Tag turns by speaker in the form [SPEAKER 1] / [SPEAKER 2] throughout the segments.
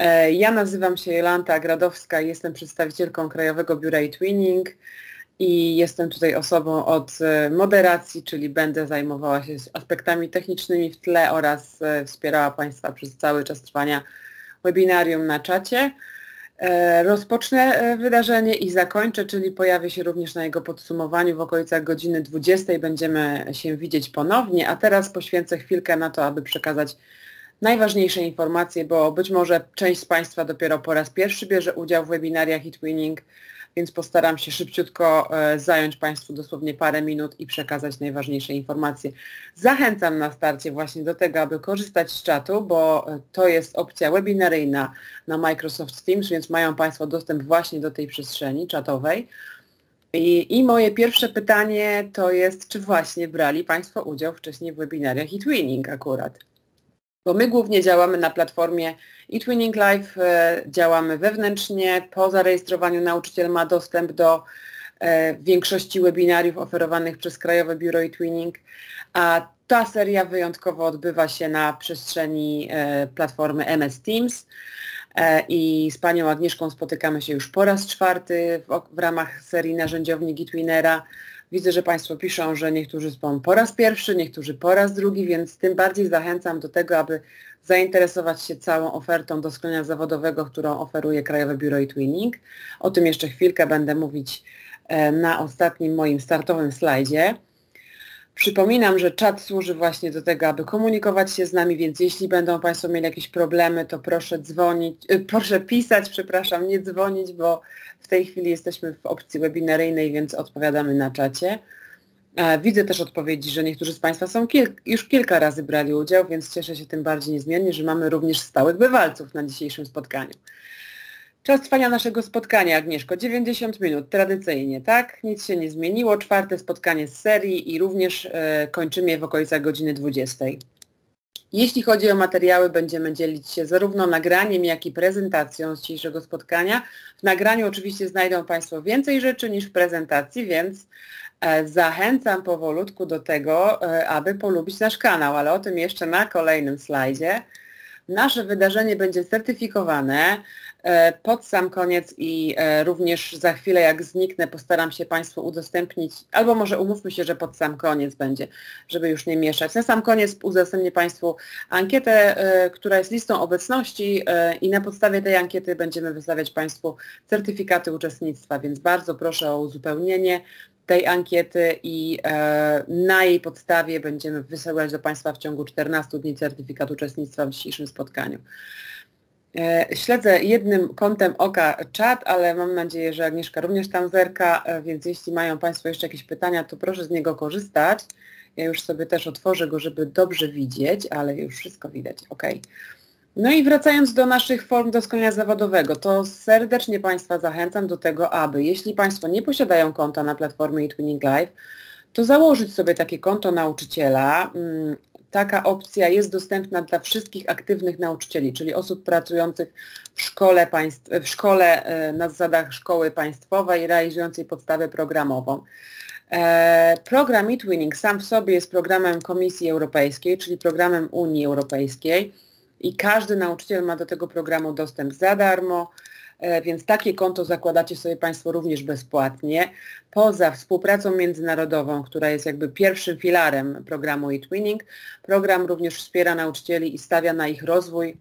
[SPEAKER 1] E, ja nazywam się Jolanta Gradowska, jestem przedstawicielką Krajowego Biura e-Twinning i jestem tutaj osobą od e, moderacji, czyli będę zajmowała się aspektami technicznymi w tle oraz e, wspierała Państwa przez cały czas trwania webinarium na czacie. Rozpocznę wydarzenie i zakończę, czyli pojawię się również na jego podsumowaniu w okolicach godziny 20. Będziemy się widzieć ponownie, a teraz poświęcę chwilkę na to, aby przekazać najważniejsze informacje, bo być może część z Państwa dopiero po raz pierwszy bierze udział w webinariach twinning, więc postaram się szybciutko e, zająć Państwu dosłownie parę minut i przekazać najważniejsze informacje. Zachęcam na starcie właśnie do tego, aby korzystać z czatu, bo e, to jest opcja webinaryjna na Microsoft Teams, więc mają Państwo dostęp właśnie do tej przestrzeni czatowej. I, I, moje pierwsze pytanie to jest, czy właśnie brali Państwo udział wcześniej w webinariach i twinning akurat? Bo my głównie działamy na platformie eTwinning Live, e, działamy wewnętrznie, po zarejestrowaniu nauczyciel ma dostęp do e, większości webinariów oferowanych przez Krajowe Biuro eTwinning, a ta seria wyjątkowo odbywa się na przestrzeni e, platformy MS Teams i z panią Agnieszką spotykamy się już po raz czwarty w, ramach serii narzędziowni eTwinera. Widzę, że Państwo piszą, że niektórzy są po raz pierwszy, niektórzy po raz drugi, więc tym bardziej zachęcam do tego, aby zainteresować się całą ofertą do zawodowego, którą oferuje Krajowe Biuro i Twinning. O tym jeszcze chwilkę będę mówić e, na ostatnim moim startowym slajdzie. Przypominam, że czat służy właśnie do tego, aby komunikować się z nami, więc jeśli będą Państwo mieli jakieś problemy, to proszę dzwonić, y, proszę pisać, przepraszam, nie dzwonić, bo w tej chwili jesteśmy w opcji webinaryjnej, więc odpowiadamy na czacie. E, widzę też odpowiedzi, że niektórzy z Państwa są już kilka razy brali udział, więc cieszę się tym bardziej niezmiennie, że mamy również stałych bywalców na dzisiejszym spotkaniu. Czas trwania naszego spotkania, Agnieszko, 90 minut, tradycyjnie, tak? Nic się nie zmieniło, czwarte spotkanie z serii i również e, kończymy je w okolicach godziny 20. Jeśli chodzi o materiały, będziemy dzielić się zarówno nagraniem, jak i prezentacją z dzisiejszego spotkania. W nagraniu oczywiście znajdą Państwo więcej rzeczy niż w prezentacji, więc e, zachęcam powolutku do tego, e, aby polubić nasz kanał, ale o tym jeszcze na kolejnym slajdzie. Nasze wydarzenie będzie certyfikowane. E, pod sam koniec i e, również za chwilę jak zniknę postaram się Państwu udostępnić, albo może umówmy się, że pod sam koniec będzie, żeby już nie mieszać. Na sam koniec udostępnię Państwu ankietę, e, która jest listą obecności i na podstawie tej ankiety będziemy wystawiać Państwu certyfikaty uczestnictwa, więc bardzo proszę o uzupełnienie tej ankiety i e, na jej podstawie będziemy wysyłać do Państwa w ciągu 14 dni certyfikat uczestnictwa w dzisiejszym spotkaniu. E, śledzę jednym kątem oka czat, ale mam nadzieję, że Agnieszka również tam zerka, e, więc jeśli mają Państwo jeszcze jakieś pytania, to proszę z niego korzystać. Ja już sobie też otworzę go, żeby dobrze widzieć, ale już wszystko widać. Ok. No i wracając do naszych form doskonalenia zawodowego, to serdecznie Państwa zachęcam do tego, aby jeśli Państwo nie posiadają konta na platformie eTwinning Live, to założyć sobie takie konto nauczyciela mm, taka opcja jest dostępna dla wszystkich aktywnych nauczycieli, czyli osób pracujących w szkole, państw, w szkole e, na zasadach szkoły państwowej realizującej podstawę programową. E, program Meet sam w sobie jest programem Komisji Europejskiej, czyli programem Unii Europejskiej i każdy nauczyciel ma do tego programu dostęp za darmo. E, więc takie konto zakładacie sobie Państwo również bezpłatnie. Poza współpracą międzynarodową, która jest jakby pierwszym filarem programu eTwinning, program również wspiera nauczycieli i stawia na ich rozwój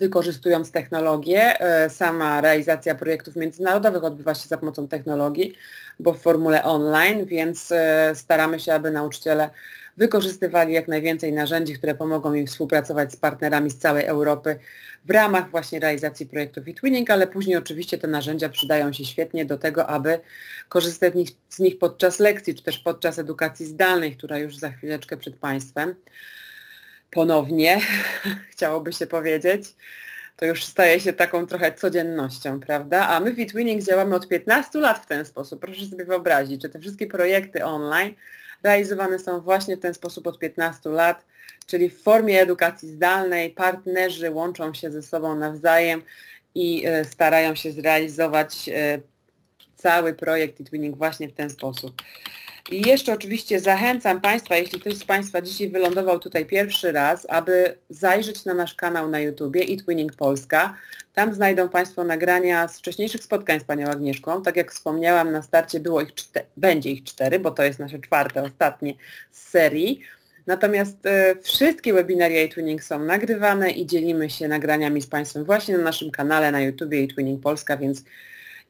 [SPEAKER 1] wykorzystując technologię. E, sama realizacja projektów międzynarodowych odbywa się za pomocą technologii, bo w formule online, więc e, staramy się, aby nauczyciele wykorzystywali jak najwięcej narzędzi, które pomogą im współpracować z partnerami z całej Europy w ramach właśnie realizacji projektów e twinning, ale później oczywiście te narzędzia przydają się świetnie do tego, aby korzystać z nich podczas lekcji, czy też podczas edukacji zdalnej, która już za chwileczkę przed Państwem ponownie, chciałoby się powiedzieć to już staje się taką trochę codziennością, prawda? A my w Bitwinning działamy od 15 lat w ten sposób. Proszę sobie wyobrazić, że te wszystkie projekty online realizowane są właśnie w ten sposób od 15 lat, czyli w formie edukacji zdalnej partnerzy łączą się ze sobą nawzajem i e, starają się zrealizować e, cały projekt e-twinning właśnie w ten sposób. I jeszcze oczywiście zachęcam Państwa, jeśli ktoś z Państwa dzisiaj wylądował tutaj pierwszy raz, aby zajrzeć na nasz kanał na YouTubie eTwinning Polska. Tam znajdą Państwo nagrania z wcześniejszych spotkań z Panią Agnieszką. Tak jak wspomniałam, na starcie było ich czte- będzie ich cztery, bo to jest nasze czwarte, ostatnie z serii. Natomiast y, wszystkie webinaria eTwinning są nagrywane i dzielimy się nagraniami z Państwem właśnie na naszym kanale na YouTubie eTwinning Polska, więc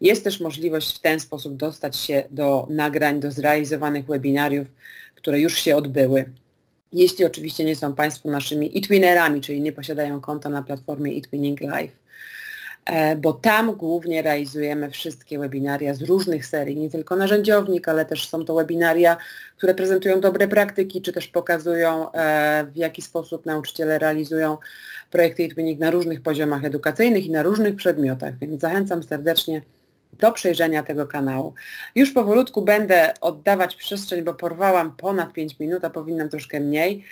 [SPEAKER 1] jest też możliwość w ten sposób dostać się do nagrań, do zrealizowanych webinariów, które już się odbyły. Jeśli oczywiście nie są Państwo naszymi e czyli nie posiadają konta na platformie eTwinning Live, e, bo tam głównie realizujemy wszystkie webinaria z różnych serii, nie tylko narzędziownik, ale też są to webinaria, które prezentują dobre praktyki, czy też pokazują, e, w jaki sposób nauczyciele realizują projekty e na różnych poziomach edukacyjnych i na różnych przedmiotach, więc zachęcam serdecznie do przejrzenia tego kanału. Już powolutku będę oddawać przestrzeń, bo porwałam ponad 5 minut, a powinnam troszkę mniej.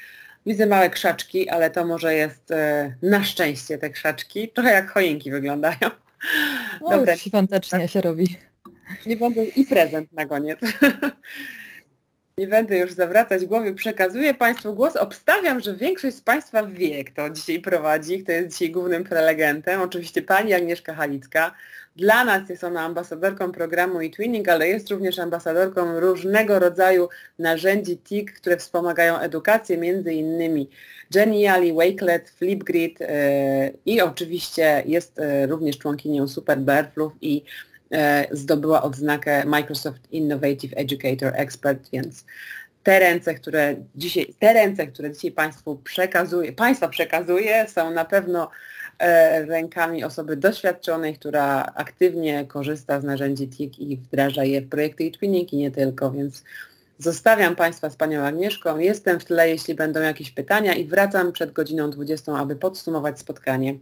[SPEAKER 1] Widzę małe krzaczki, ale to może jest e, na szczęście te krzaczki. Trochę jak choinki wyglądają. No, Dobra.
[SPEAKER 2] Świątecznie tak. się robi.
[SPEAKER 1] Nie będę i prezent na koniec. Nie będę już zawracać głowy, przekazuję Państwu głos. Obstawiam, że większość z Państwa wie, kto dzisiaj prowadzi, kto jest dzisiaj głównym prelegentem. Oczywiście Pani Agnieszka Halicka. Dla nas jest ona ambasadorką programu e-twinning, ale jest również ambasadorką różnego rodzaju narzędzi TIC, które wspomagają edukację, między innymi Geniali, Wakelet, Flipgrid yy, i oczywiście jest e, również członkinią Super Berflów i E, zdobyła odznakę Microsoft Innovative Educator Expert, więc te ręce, które dzisiaj, te ręce, które dzisiaj Państwu przekazuję, Państwa przekazuję, są na pewno e, rękami osoby doświadczonej, która aktywnie korzysta z narzędzi TIK i wdraża je w projekty i czynnik nie tylko, więc zostawiam Państwa z Panią Agnieszką, jestem w tle, jeśli będą jakieś pytania i wracam przed godziną 20, aby podsumować spotkanie.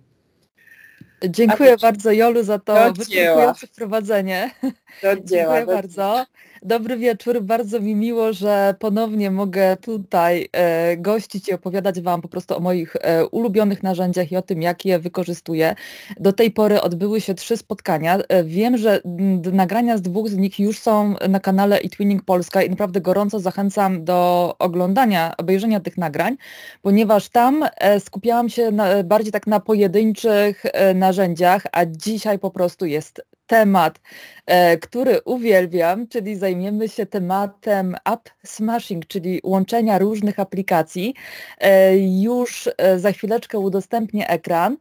[SPEAKER 1] Dziękuję bardzo Jolu za to wyczerpujące
[SPEAKER 2] wprowadzenie. Do
[SPEAKER 1] dzieła, Dziękuję
[SPEAKER 2] bardzo. Dobry wieczór, bardzo mi miło, że ponownie mogę tutaj e, gościć i opowiadać Wam po prostu o moich e, ulubionych narzędziach i o tym, jak je wykorzystuję. Do tej pory odbyły się trzy spotkania. E, wiem, że mm, nagrania z dwóch z nich już są na kanale eTwinning Polska i naprawdę gorąco zachęcam do oglądania, obejrzenia tych nagrań, ponieważ tam e, skupiałam się na, bardziej tak na pojedynczych narzędziach, e, narzędziach, a dzisiaj po prostu jest temat, e, który uwielbiam, czyli zajmiemy się tematem app smashing, czyli łączenia różnych aplikacji. E, już e, za chwileczkę udostępnię ekran.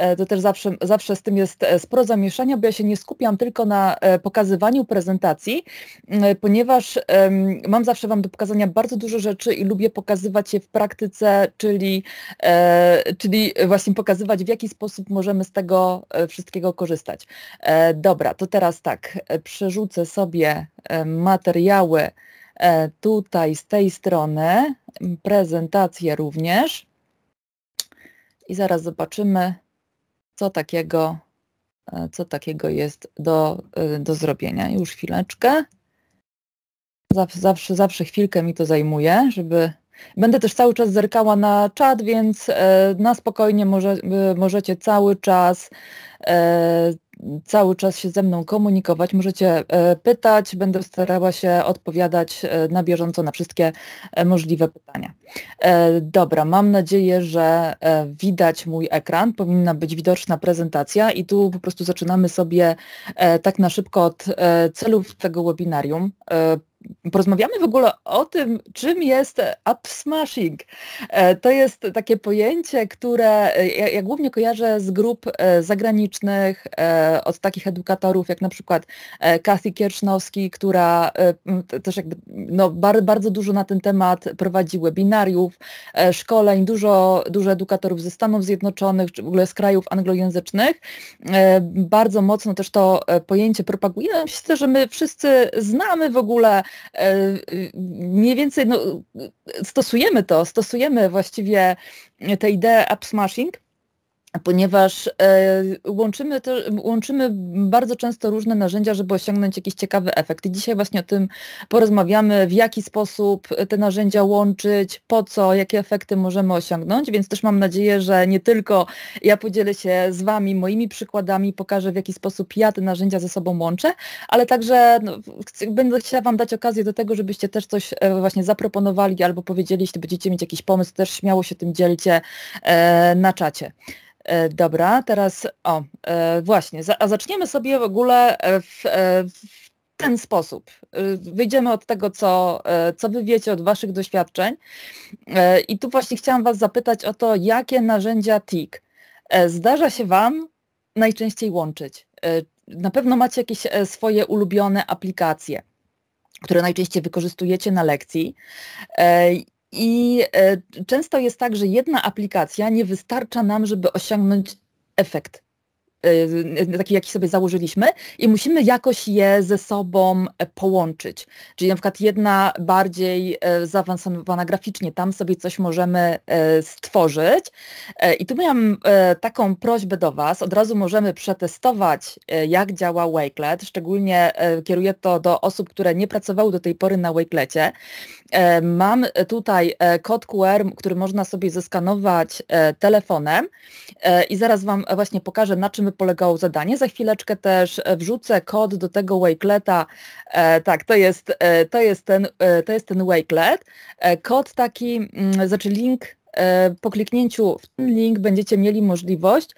[SPEAKER 2] E, to też zawsze, zawsze z tym jest e, sporo zamieszania, bo ja się nie skupiam tylko na e, pokazywaniu prezentacji, ponieważ mam zawsze Wam do pokazania bardzo dużo rzeczy i lubię pokazywać je w praktyce, czyli, czyli właśnie pokazywać, w jaki sposób możemy z tego wszystkiego korzystać. Dobra, to teraz tak, przerzucę sobie materiały tutaj z tej strony, prezentację również. I zaraz zobaczymy, co takiego, e, co takiego jest do, e, do zrobienia. Już chwileczkę. Zawsze, zawsze, zawsze chwilkę mi to zajmuje, żeby. Będę też cały czas zerkała na czat, więc e, na spokojnie może, możecie cały czas cały czas się ze mną komunikować, możecie e, pytać, będę starała się odpowiadać e, na bieżąco na wszystkie e, możliwe pytania. Dobra, mam nadzieję, że widać mój ekran, powinna być widoczna prezentacja i tu po prostu zaczynamy sobie tak na szybko od celów tego webinarium porozmawiamy w ogóle o tym, czym jest upsmashing. E, to jest takie pojęcie, które e, ja, ja, głównie kojarzę z grup e, zagranicznych, od takich edukatorów jak na przykład Kathy Kiercznowski, która też jakby no, bardzo dużo na ten temat prowadzi webinariów, szkoleń, dużo, dużo edukatorów ze Stanów Zjednoczonych, czy w ogóle z krajów anglojęzycznych. Bardzo mocno też to pojęcie propaguje. Myślę, że my wszyscy znamy w ogóle E, y, mniej więcej no, y, y, stosujemy to, stosujemy właściwie tę ideę upsmashing ponieważ e, łączymy, to, łączymy bardzo często różne narzędzia, żeby osiągnąć jakiś ciekawy efekt. I dzisiaj właśnie o tym porozmawiamy, w jaki sposób te narzędzia łączyć, po co, jakie efekty możemy osiągnąć, więc też mam nadzieję, że nie tylko ja podzielę się z Wami moimi przykładami, pokażę w jaki sposób ja te narzędzia ze sobą łączę, ale także no, będę chciała Wam dać okazję do tego, żebyście też coś e, właśnie zaproponowali albo powiedzieli, jeśli będziecie mieć jakiś pomysł, też śmiało się tym dzielcie e, na czacie. E, dobra, teraz o, e, właśnie, a zaczniemy sobie w ogóle e, w, w ten sposób. Wyjdziemy od tego, co, co wy wiecie od waszych doświadczeń. I tu właśnie chciałam was zapytać o to, jakie narzędzia Tik zdarza się wam najczęściej łączyć. Na pewno macie jakieś swoje ulubione aplikacje, które najczęściej wykorzystujecie na lekcji. I e, często jest tak, że jedna aplikacja nie wystarcza nam, żeby osiągnąć efekt e, e, taki, jaki sobie założyliśmy i musimy jakoś je ze sobą połączyć. Czyli na przykład jedna bardziej zaawansowana graficznie, tam sobie coś możemy stworzyć. I tu miałam taką prośbę do Was, od razu możemy przetestować, jak działa Wakelet, szczególnie kieruję to do osób, które nie pracowały do tej pory na Wakelecie, E, mam e, tutaj e, kod QR, który można sobie zeskanować telefonem i zaraz Wam właśnie pokażę, na czym polegało zadanie. Za chwileczkę też wrzucę kod do tego Wakeleta. Tak, to jest, to jest, ten, to jest ten Wakelet. Kod taki, mm, znaczy link po kliknięciu w ten link będziecie mieli możliwość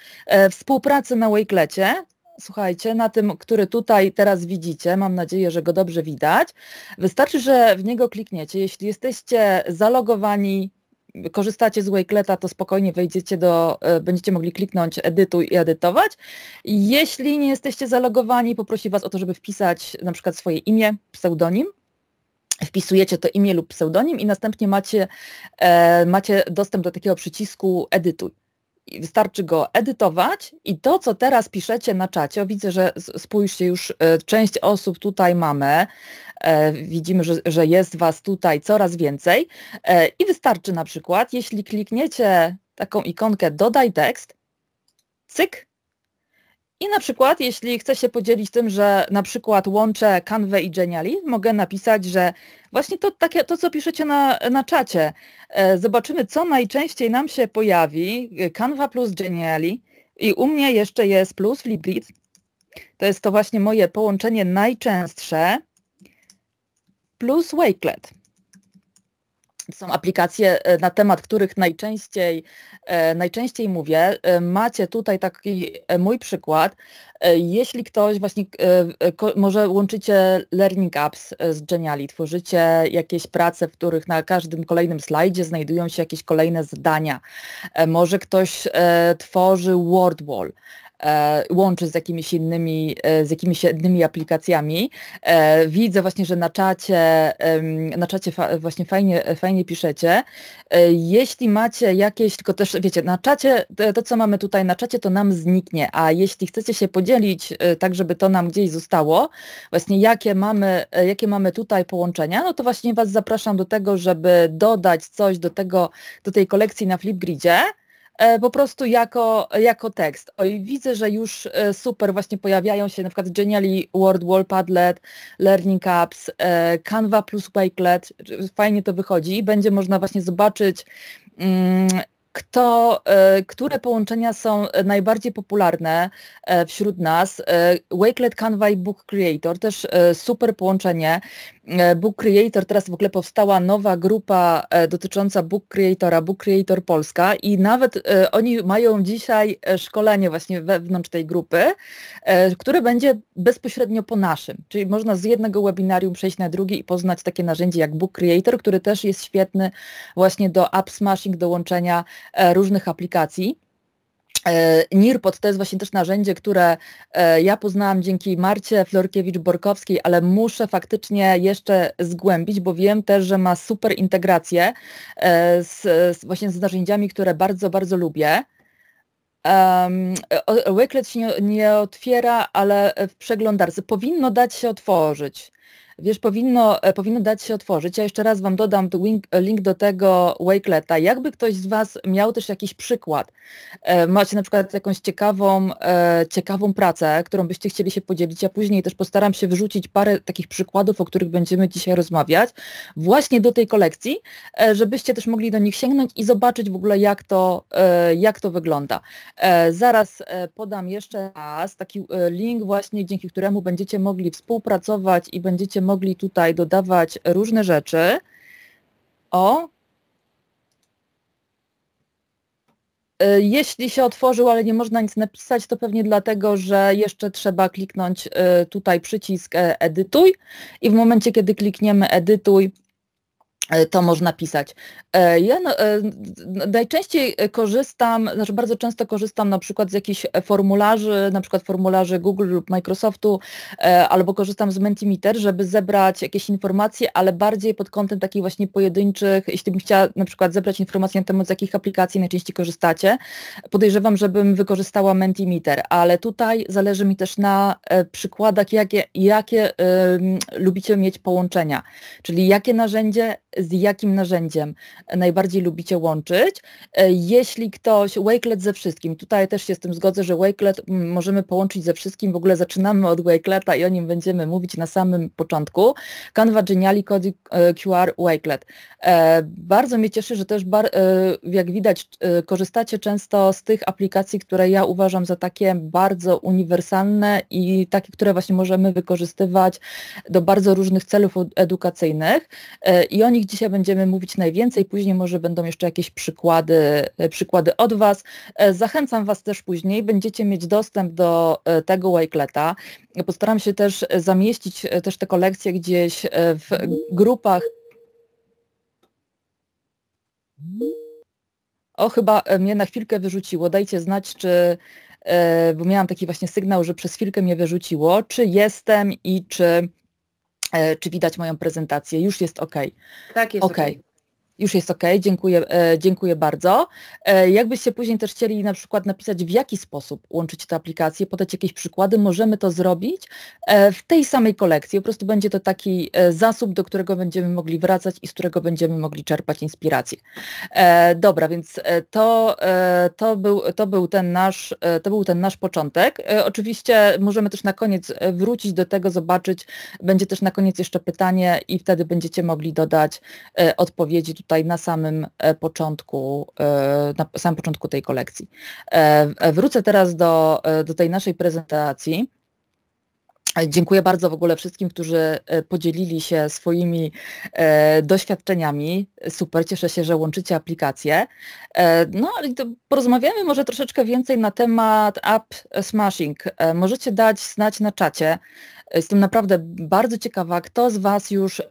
[SPEAKER 2] współpracy na Wakelecie Słuchajcie, na tym, który tutaj teraz widzicie, mam nadzieję, że go dobrze widać, wystarczy, że w niego klikniecie. Jeśli jesteście zalogowani korzystacie z Wakeleta, to spokojnie wejdziecie do, e, będziecie mogli kliknąć edytuj i edytować. Jeśli nie jesteście zalogowani, poprosi Was o to, żeby wpisać na przykład swoje imię, pseudonim. Wpisujecie to imię lub pseudonim i następnie macie, e, macie dostęp do takiego przycisku edytuj wystarczy go edytować i to, co teraz piszecie na czacie, widzę, że spójrzcie już, e, część osób tutaj mamy, e, widzimy, że, że jest Was tutaj coraz więcej e, i wystarczy na przykład, jeśli klikniecie taką ikonkę dodaj tekst, cyk, i na przykład, jeśli chcę się podzielić tym, że na przykład łączę Canva i Geniali, mogę napisać, że właśnie to, takie, to co piszecie na, na czacie, e, zobaczymy, co najczęściej nam się pojawi, e, Canva plus Geniali i u mnie jeszcze jest plus Flipgrid. To jest to właśnie moje połączenie najczęstsze plus Wakelet są aplikacje, e, na temat których najczęściej, e, najczęściej mówię. E, macie tutaj taki mój przykład. Jeśli ktoś właśnie, może łączycie Learning Apps z Geniali, tworzycie jakieś prace, w których na każdym kolejnym slajdzie znajdują się jakieś kolejne zadania. Może ktoś tworzy WordWall E, łączy z jakimiś innymi, e, z jakimiś innymi aplikacjami. E, widzę właśnie, że na czacie, na czacie właśnie fajnie, fajnie piszecie. Jeśli macie jakieś, tylko też wiecie, na czacie, to co mamy tutaj na czacie, to nam zniknie, a jeśli chcecie się podzielić tak, żeby to nam gdzieś zostało, właśnie jakie mamy, jakie mamy tutaj połączenia, no to właśnie Was zapraszam do tego, żeby dodać coś do tego, do tej kolekcji na Flipgridzie. E, po prostu jako, jako tekst. Oj, widzę, że już e, super właśnie pojawiają się na przykład Genially World Wall Padlet, Learning Apps, e, Canva plus Wakelet. Fajnie to wychodzi i będzie można właśnie zobaczyć mm, kto, które połączenia są najbardziej popularne wśród nas. Wakelet Canva i Book Creator też super połączenie. E, Book Creator, teraz w ogóle powstała nowa grupa e, dotycząca Book Creatora, Book Creator Polska i nawet e, oni mają dzisiaj szkolenie właśnie wewnątrz tej grupy, które będzie bezpośrednio po naszym, czyli można z jednego webinarium przejść na drugi i poznać takie narzędzie jak Book Creator, który też jest świetny właśnie do app smashing, do łączenia różnych aplikacji. E, NIRPOD to jest właśnie też narzędzie, które e, ja poznałam dzięki Marcie Florkiewicz-Borkowskiej, ale muszę faktycznie jeszcze zgłębić, bo wiem też, że ma super integrację e, z, z właśnie z narzędziami, które bardzo, bardzo lubię. Um, się nie, nie otwiera, ale w przeglądarce powinno dać się otworzyć. Wiesz, powinno, e, powinno dać się otworzyć. Ja jeszcze raz Wam dodam link, link do tego Wakeleta. Jakby ktoś z Was miał też jakiś przykład, e, macie na przykład jakąś ciekawą, e, ciekawą pracę, którą byście chcieli się podzielić, ja później też postaram się wyrzucić parę takich przykładów, o których będziemy dzisiaj rozmawiać, właśnie do tej kolekcji, żebyście też mogli do nich sięgnąć i zobaczyć w ogóle, jak to, jak to wygląda. Zaraz podam jeszcze raz taki link właśnie, dzięki któremu będziecie mogli współpracować i będziecie mogli mogli tutaj dodawać różne rzeczy. O. Y, jeśli się otworzył, ale nie można nic napisać, to pewnie dlatego, że jeszcze trzeba kliknąć y, tutaj przycisk e, edytuj i w momencie, kiedy klikniemy edytuj, E, to można pisać. E, ja e, najczęściej korzystam, znaczy bardzo często korzystam na przykład z jakichś formularzy, na przykład formularzy Google lub Microsoftu, albo korzystam z Mentimeter, żeby zebrać jakieś informacje, ale bardziej pod kątem takich właśnie pojedynczych, jeśli bym chciała na przykład zebrać informacje na temat, z jakich aplikacji najczęściej korzystacie, podejrzewam, żebym wykorzystała Mentimeter, ale tutaj zależy mi też na przykładach, jakie, jakie um, lubicie mieć połączenia, czyli jakie narzędzie z jakim narzędziem najbardziej lubicie łączyć. E, jeśli ktoś, Wakelet ze wszystkim, tutaj też się z tym zgodzę, że Wakelet mm, możemy połączyć ze wszystkim, w ogóle zaczynamy od Wakeleta i o nim będziemy mówić na samym początku. Canva Geniali, Kodi e, QR, Wakelet. E, bardzo mnie cieszy, że też, jak widać, korzystacie często z tych aplikacji, które ja uważam za takie bardzo uniwersalne i takie, które właśnie możemy wykorzystywać do bardzo różnych celów edukacyjnych i o nich nich dzisiaj będziemy mówić najwięcej, później może będą jeszcze jakieś przykłady, e, przykłady od Was. E, zachęcam Was też później, będziecie mieć dostęp do e, tego Wakeleta. Postaram się też zamieścić też te kolekcje gdzieś w grupach. O, chyba mnie na chwilkę wyrzuciło. Dajcie znać, czy, bo miałam taki właśnie sygnał, że przez chwilkę mnie wyrzuciło, czy jestem i czy E, czy widać moją prezentację, już jest ok.
[SPEAKER 1] Tak, jest ok. okay
[SPEAKER 2] już jest ok, dziękuję, e, dziękuję bardzo. E, Jakbyście później też chcieli na przykład napisać, w jaki sposób łączyć te aplikacje, podać jakieś przykłady, możemy to zrobić e, w tej samej kolekcji. Po prostu będzie to taki zasób, do którego będziemy mogli wracać i z którego będziemy mogli czerpać inspirację. Dobra, więc to, to, był, to, był, ten nasz, to był ten nasz początek. Oczywiście możemy też na koniec wrócić do tego, zobaczyć. Będzie też na koniec jeszcze pytanie i wtedy będziecie mogli dodać odpowiedzi tutaj tutaj na samym e, początku, e, na samym początku tej kolekcji. E, wrócę teraz do, do tej naszej prezentacji. Dziękuję bardzo w ogóle wszystkim, którzy podzielili się swoimi doświadczeniami. Super, cieszę się, że łączycie aplikacje. No, porozmawiamy może troszeczkę więcej na temat app smashing. Możecie dać znać na czacie. Jestem naprawdę bardzo ciekawa, kto z Was już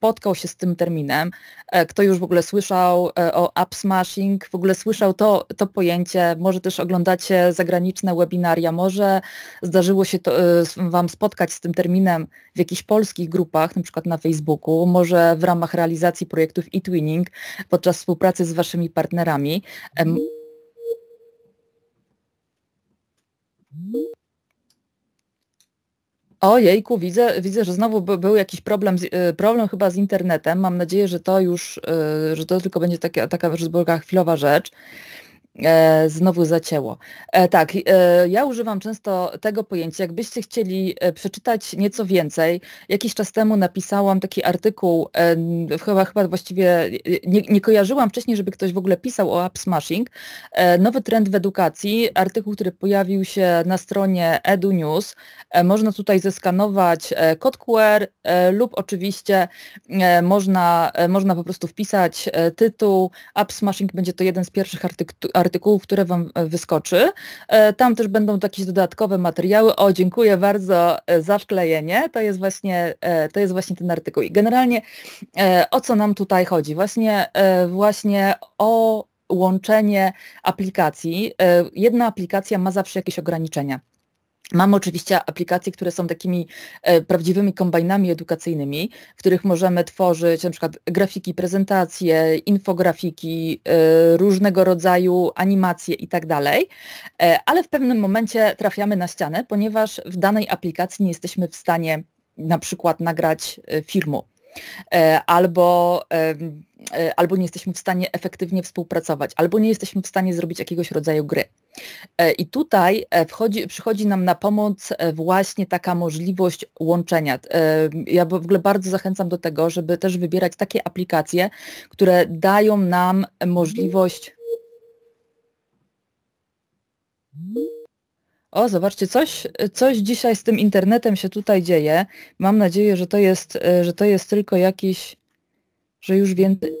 [SPEAKER 2] spotkał się z tym terminem, e, kto już w ogóle słyszał e, o app smashing, w ogóle słyszał to, to pojęcie, może też oglądacie zagraniczne webinaria, może zdarzyło się to, e, Wam spotkać z tym terminem w jakichś polskich grupach, na przykład na Facebooku, może w ramach realizacji projektów e-twinning podczas współpracy z Waszymi partnerami. Ojejku, widzę, widzę, że znowu był jakiś problem, z, y, problem chyba z internetem. Mam nadzieję, że to już, y, że to tylko będzie taka, taka chwilowa rzecz. E, znowu zacięło. E, tak, e, ja używam często tego pojęcia. Jakbyście chcieli przeczytać nieco więcej, jakiś czas temu napisałam taki artykuł, chyba, chyba właściwie nie, nie kojarzyłam wcześniej, żeby ktoś w ogóle pisał o upsmashing. Nowy trend w edukacji, artykuł, który pojawił się na stronie EduNews. Można tutaj zeskanować kod QR lub oczywiście można, można po prostu wpisać tytuł. Upsmashing będzie to jeden z pierwszych artykułów artykułów, które Wam e, wyskoczy. E, tam też będą jakieś dodatkowe materiały. O, dziękuję bardzo e, za wklejenie. To jest właśnie, to jest właśnie ten artykuł. I generalnie o co nam tutaj chodzi? Właśnie, właśnie o łączenie aplikacji. Jedna aplikacja ma zawsze jakieś ograniczenia. Mamy oczywiście aplikacje, które są takimi e, prawdziwymi kombajnami edukacyjnymi, w których możemy tworzyć na przykład grafiki, prezentacje, infografiki, e, różnego rodzaju animacje itd., tak e, ale w pewnym momencie trafiamy na ścianę, ponieważ w danej aplikacji nie jesteśmy w stanie na przykład nagrać e, firmu E, albo, e, albo nie jesteśmy w stanie efektywnie współpracować, albo nie jesteśmy w stanie zrobić jakiegoś rodzaju gry. E, I tutaj wchodzi, przychodzi nam na pomoc właśnie taka możliwość łączenia. Ja w ogóle bardzo zachęcam do tego, żeby też wybierać takie aplikacje, które dają nam możliwość. O, zobaczcie, coś, coś dzisiaj z tym internetem się tutaj dzieje. Mam nadzieję, że to jest, e, że to jest tylko jakiś, że już więcej.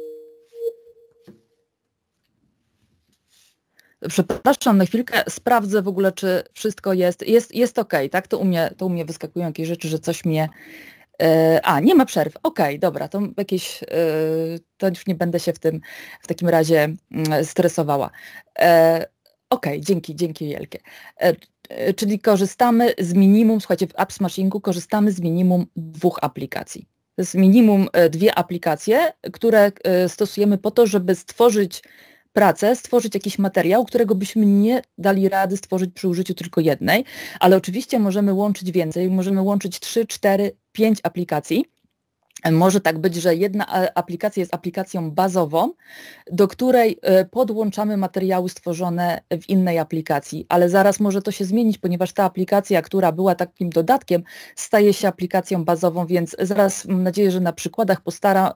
[SPEAKER 2] Przepraszam na chwilkę, sprawdzę w ogóle, czy wszystko jest. Jest, jest ok, tak? To u, mnie, to u mnie wyskakują jakieś rzeczy, że coś mnie. Yy, a, nie ma przerw. Ok, dobra, to jakieś. Yy, to już nie będę się w tym w takim razie yy, stresowała. Okej, dzięki, dzięki wielkie. Y, czyli korzystamy z minimum, słuchajcie, w App Smashingu korzystamy z minimum dwóch aplikacji. To jest minimum y, dwie aplikacje, które y, stosujemy po to, żeby stworzyć pracę, stworzyć jakiś materiał, którego byśmy nie dali rady stworzyć przy użyciu tylko jednej, ale oczywiście możemy łączyć więcej, możemy łączyć 3, 4, 5 aplikacji może tak być, że jedna aplikacja jest aplikacją bazową, do której e, podłączamy materiały stworzone w innej aplikacji, ale zaraz może to się zmienić, ponieważ ta aplikacja, która była takim dodatkiem, staje się aplikacją bazową, więc zaraz mam nadzieję, że na przykładach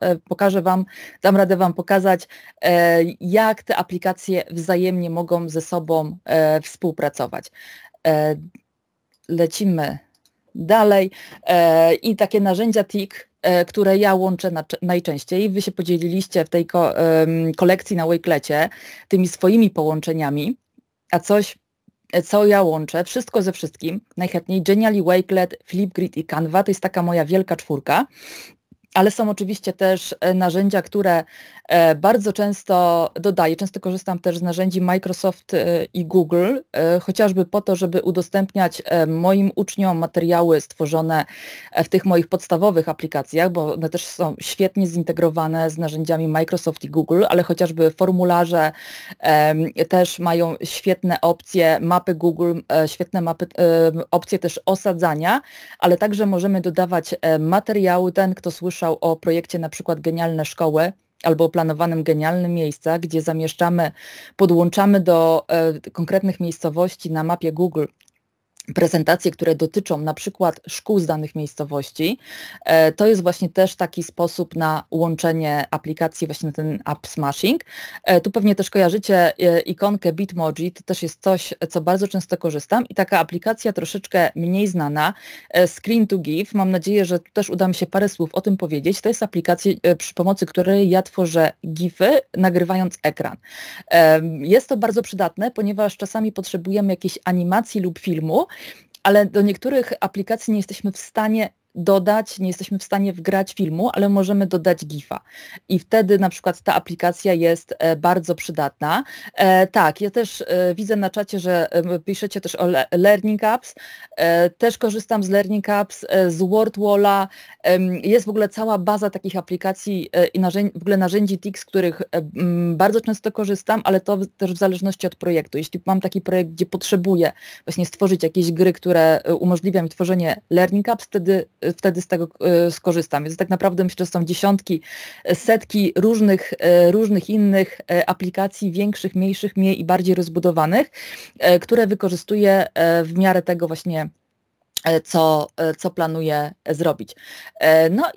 [SPEAKER 2] e, pokażę Wam, dam radę Wam pokazać, e, jak te aplikacje wzajemnie mogą ze sobą współpracować. Lecimy dalej i takie narzędzia TIC E, które ja łączę na, najczęściej. Wy się podzieliliście w tej ko, kolekcji na Wakelecie tymi swoimi połączeniami, a coś, e, co ja łączę, wszystko ze wszystkim, najchętniej Genially, Wakelet, Flipgrid i Canva, to jest taka moja wielka czwórka ale są oczywiście też e, narzędzia, które E, bardzo często dodaję, często korzystam też z narzędzi Microsoft e, i Google, e, chociażby po to, żeby udostępniać moim uczniom materiały stworzone w tych moich podstawowych aplikacjach, bo one też są świetnie zintegrowane z narzędziami Microsoft i Google, ale chociażby formularze też mają świetne opcje, mapy Google, świetne mapy, opcje też osadzania, ale także możemy dodawać materiały. Ten, kto słyszał o projekcie na przykład Genialne Szkoły, albo planowanym genialnym miejsca, gdzie zamieszczamy, podłączamy do e, konkretnych miejscowości na mapie Google prezentacje, które dotyczą na przykład szkół z danych miejscowości. E, to jest właśnie też taki sposób na łączenie aplikacji, właśnie ten app smashing. E, tu pewnie też kojarzycie e, ikonkę Bitmoji, to też jest coś, co bardzo często korzystam i taka aplikacja troszeczkę mniej znana, Screen to Give, mam nadzieję, że tu też uda mi się parę słów o tym powiedzieć. To jest aplikacja, przy pomocy której ja tworzę gify, nagrywając ekran. Jest to bardzo przydatne, ponieważ czasami potrzebujemy jakiejś animacji lub filmu, ale do niektórych aplikacji nie jesteśmy w stanie dodać, nie jesteśmy w stanie wgrać filmu, ale możemy dodać GIFa. I wtedy na przykład ta aplikacja jest e, bardzo przydatna. E, tak, ja też e, widzę na czacie, że piszecie też o Learning Apps. Też korzystam z Learning Apps, z WordWalla. Jest w ogóle cała baza takich aplikacji i w ogóle narzędzi TIX, których bardzo często korzystam, ale to też w zależności od projektu. Jeśli mam taki projekt, gdzie potrzebuję właśnie stworzyć jakieś gry, które umożliwiają mi tworzenie Learning Apps, wtedy wtedy z tego e, skorzystam. Więc tak naprawdę myślę, że są dziesiątki, setki różnych, e, różnych innych e, aplikacji, większych, mniejszych, mniej i bardziej rozbudowanych, które wykorzystuję w miarę tego właśnie, co, co planuję zrobić. No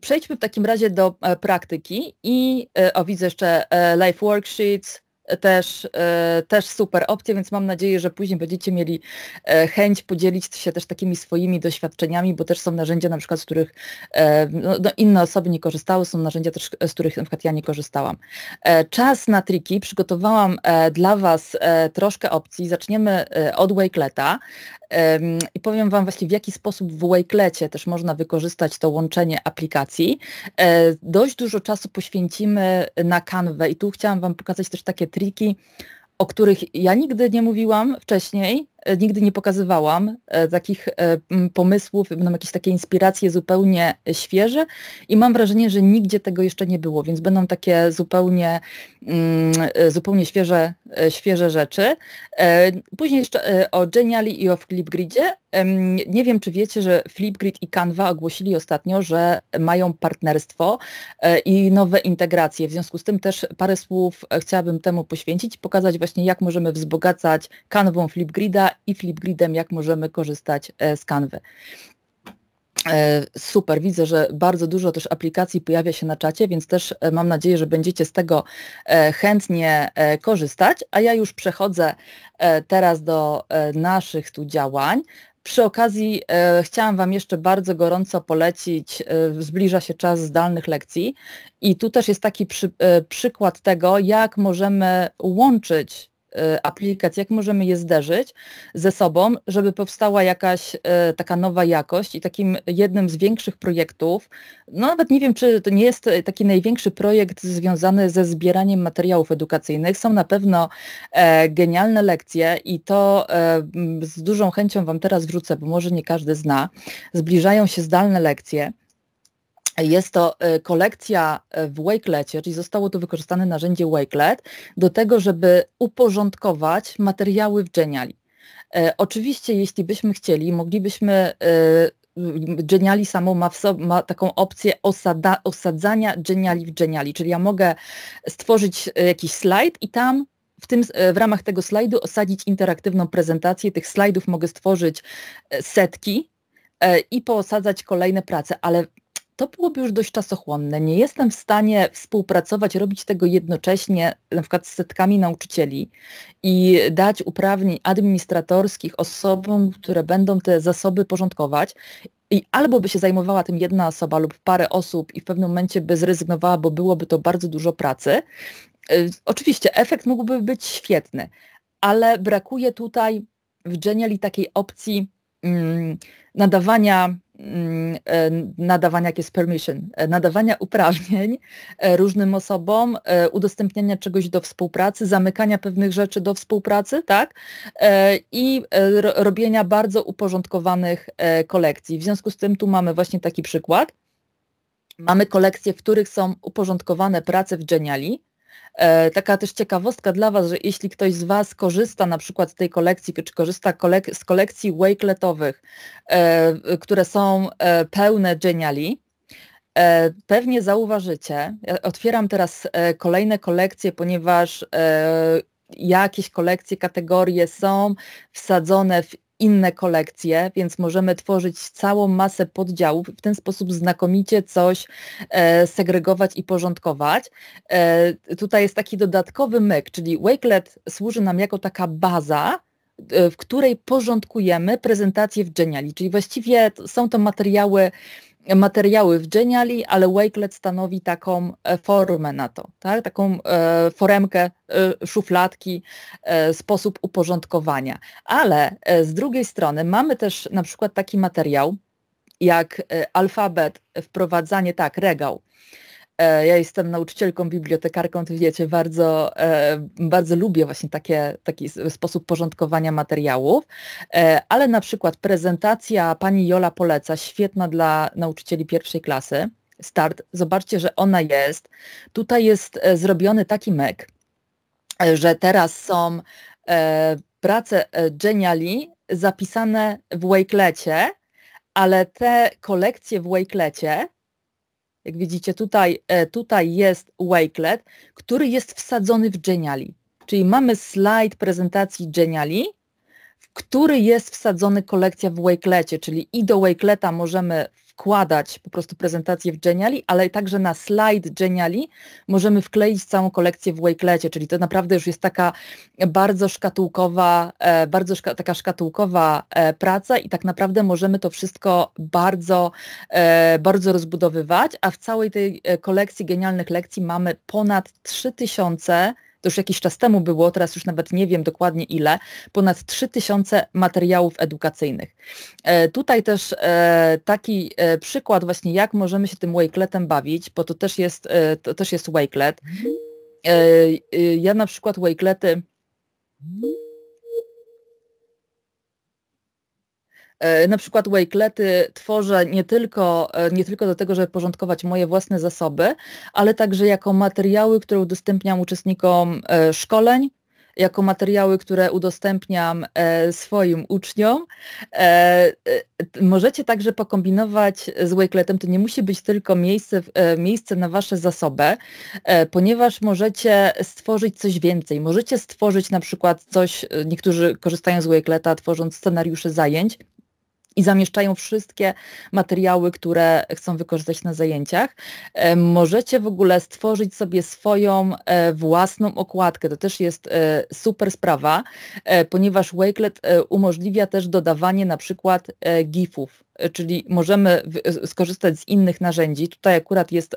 [SPEAKER 2] przejdźmy w takim razie do praktyki i o widzę jeszcze live worksheets, też, e, też super opcje, więc mam nadzieję, że później będziecie mieli e, chęć podzielić się też takimi swoimi doświadczeniami, bo też są narzędzia na przykład, z których e, no, no, inne osoby nie korzystały, są narzędzia też, z których na przykład ja nie korzystałam. Czas na triki. Przygotowałam dla Was troszkę opcji. Zaczniemy od Wakeleta. I powiem Wam właśnie, w jaki sposób w Wakelecie też można wykorzystać to łączenie aplikacji. Dość dużo czasu poświęcimy na kanwę i tu chciałam Wam pokazać też takie triki, o których ja nigdy nie mówiłam wcześniej, E, nigdy nie pokazywałam e, takich e, pomysłów, będą jakieś takie inspiracje zupełnie świeże i mam wrażenie, że nigdzie tego jeszcze nie było, więc będą takie zupełnie, mm, zupełnie świeże, świeże rzeczy. Później jeszcze o Geniali i o Flipgridzie. Nie wiem, czy wiecie, że Flipgrid i Canva ogłosili ostatnio, że mają partnerstwo i nowe integracje. W związku z tym też parę słów chciałabym temu poświęcić, pokazać właśnie, jak możemy wzbogacać kanwą Flipgrida i Flipgridem, jak możemy korzystać e, z Canwy. E, super, widzę, że bardzo dużo też aplikacji pojawia się na czacie, więc też e, mam nadzieję, że będziecie z tego chętnie korzystać. A ja już przechodzę teraz do naszych tu działań. Przy okazji e, chciałam Wam jeszcze bardzo gorąco polecić, e, zbliża się czas zdalnych lekcji i tu też jest taki przy, e, przykład tego, jak możemy łączyć Y, aplikacji, jak możemy je zderzyć ze sobą, żeby powstała jakaś y, taka nowa jakość i takim jednym z większych projektów, no nawet nie wiem, czy to nie jest taki największy projekt związany ze zbieraniem materiałów edukacyjnych, są na pewno e, genialne lekcje i to e, z dużą chęcią Wam teraz wrzucę, bo może nie każdy zna, zbliżają się zdalne lekcje jest to y, kolekcja y, w Wakelecie, czyli zostało tu wykorzystane narzędzie Wakelet do tego, żeby uporządkować materiały w Geniali. E, oczywiście, jeśli byśmy chcieli, moglibyśmy y, Geniali samo ma, sobie, ma taką opcję osada, osadzania Geniali w Geniali, czyli ja mogę stworzyć jakiś slajd i tam w, tym, w ramach tego slajdu osadzić interaktywną prezentację. Tych slajdów mogę stworzyć setki e, i poosadzać kolejne prace, ale to byłoby już dość czasochłonne. Nie jestem w stanie współpracować, robić tego jednocześnie na przykład z setkami nauczycieli i dać uprawnień administratorskich osobom, które będą te zasoby porządkować. I albo by się zajmowała tym jedna osoba lub parę osób i w pewnym momencie by zrezygnowała, bo byłoby to bardzo dużo pracy. Y, oczywiście efekt mógłby być świetny, ale brakuje tutaj w Geniali takiej opcji mm, nadawania Mm, e, nadawania, jest permission, e, nadawania uprawnień e, różnym osobom, udostępniania czegoś do współpracy, zamykania pewnych rzeczy do współpracy, tak? I robienia bardzo uporządkowanych kolekcji. W związku z tym tu mamy właśnie taki przykład. Mamy kolekcje, w których są uporządkowane prace w Geniali, E, taka też ciekawostka dla Was, że jeśli ktoś z Was korzysta na przykład z tej kolekcji, czy korzysta kolek z kolekcji wakeletowych, e, które są e, pełne geniali, pewnie zauważycie, ja otwieram teraz kolejne kolekcje, ponieważ jakieś kolekcje, kategorie są wsadzone w inne kolekcje, więc możemy tworzyć całą masę poddziałów i w ten sposób znakomicie coś e, segregować i porządkować. E, tutaj jest taki dodatkowy myk, czyli Wakelet służy nam jako taka baza, e, w której porządkujemy prezentacje w Geniali, czyli właściwie są to materiały materiały w Geniali, ale Wakelet stanowi taką e, formę na to, tak? taką e, foremkę e, szufladki, sposób uporządkowania. Ale z drugiej strony mamy też na przykład taki materiał, jak alfabet, wprowadzanie, tak, regał, E, ja jestem nauczycielką, bibliotekarką, to wiecie, bardzo, e, bardzo lubię właśnie takie, taki sposób porządkowania materiałów, e, ale na przykład prezentacja pani Jola Poleca, świetna dla nauczycieli pierwszej klasy, start, zobaczcie, że ona jest. Tutaj jest zrobiony taki mek, że teraz są prace Geniali zapisane w Wakelecie, ale te kolekcje w Wakelecie jak widzicie tutaj, e, tutaj jest Wakelet, który jest wsadzony w Geniali. Czyli mamy slajd prezentacji Geniali, w który jest wsadzony kolekcja w Wakelecie, czyli i do Wakeleta możemy wkładać po prostu prezentację w Geniali, ale także na slajd Geniali możemy wkleić całą kolekcję w Wakelecie, czyli to naprawdę już jest taka bardzo szkatułkowa, e, bardzo szka, taka szkatułkowa e, praca i tak naprawdę możemy to wszystko bardzo, e, bardzo rozbudowywać, a w całej tej kolekcji genialnych lekcji mamy ponad 3000 tysiące to już jakiś czas temu było, teraz już nawet nie wiem dokładnie ile, ponad 3000 materiałów edukacyjnych. E, tutaj też e, taki e, przykład właśnie, jak możemy się tym Wakeletem bawić, bo to też jest, to też jest Wakelet. Mhm. Ja na przykład Wakelety E, na przykład wakelety tworzę nie tylko, e, nie tylko do tego, żeby porządkować moje własne zasoby, ale także jako materiały, które udostępniam uczestnikom e, szkoleń, jako materiały, które udostępniam swoim uczniom. możecie także pokombinować z Wakeletem. To nie musi być tylko miejsce, miejsce na Wasze zasoby, ponieważ możecie stworzyć coś więcej. Możecie stworzyć na przykład coś, niektórzy korzystają z Wakeleta, tworząc scenariusze zajęć, i zamieszczają wszystkie materiały, które chcą wykorzystać na zajęciach. E, możecie w ogóle stworzyć sobie swoją e, własną okładkę. To też jest e, super sprawa, ponieważ Wakelet umożliwia też dodawanie na przykład gifów, czyli możemy skorzystać z innych narzędzi. Tutaj akurat jest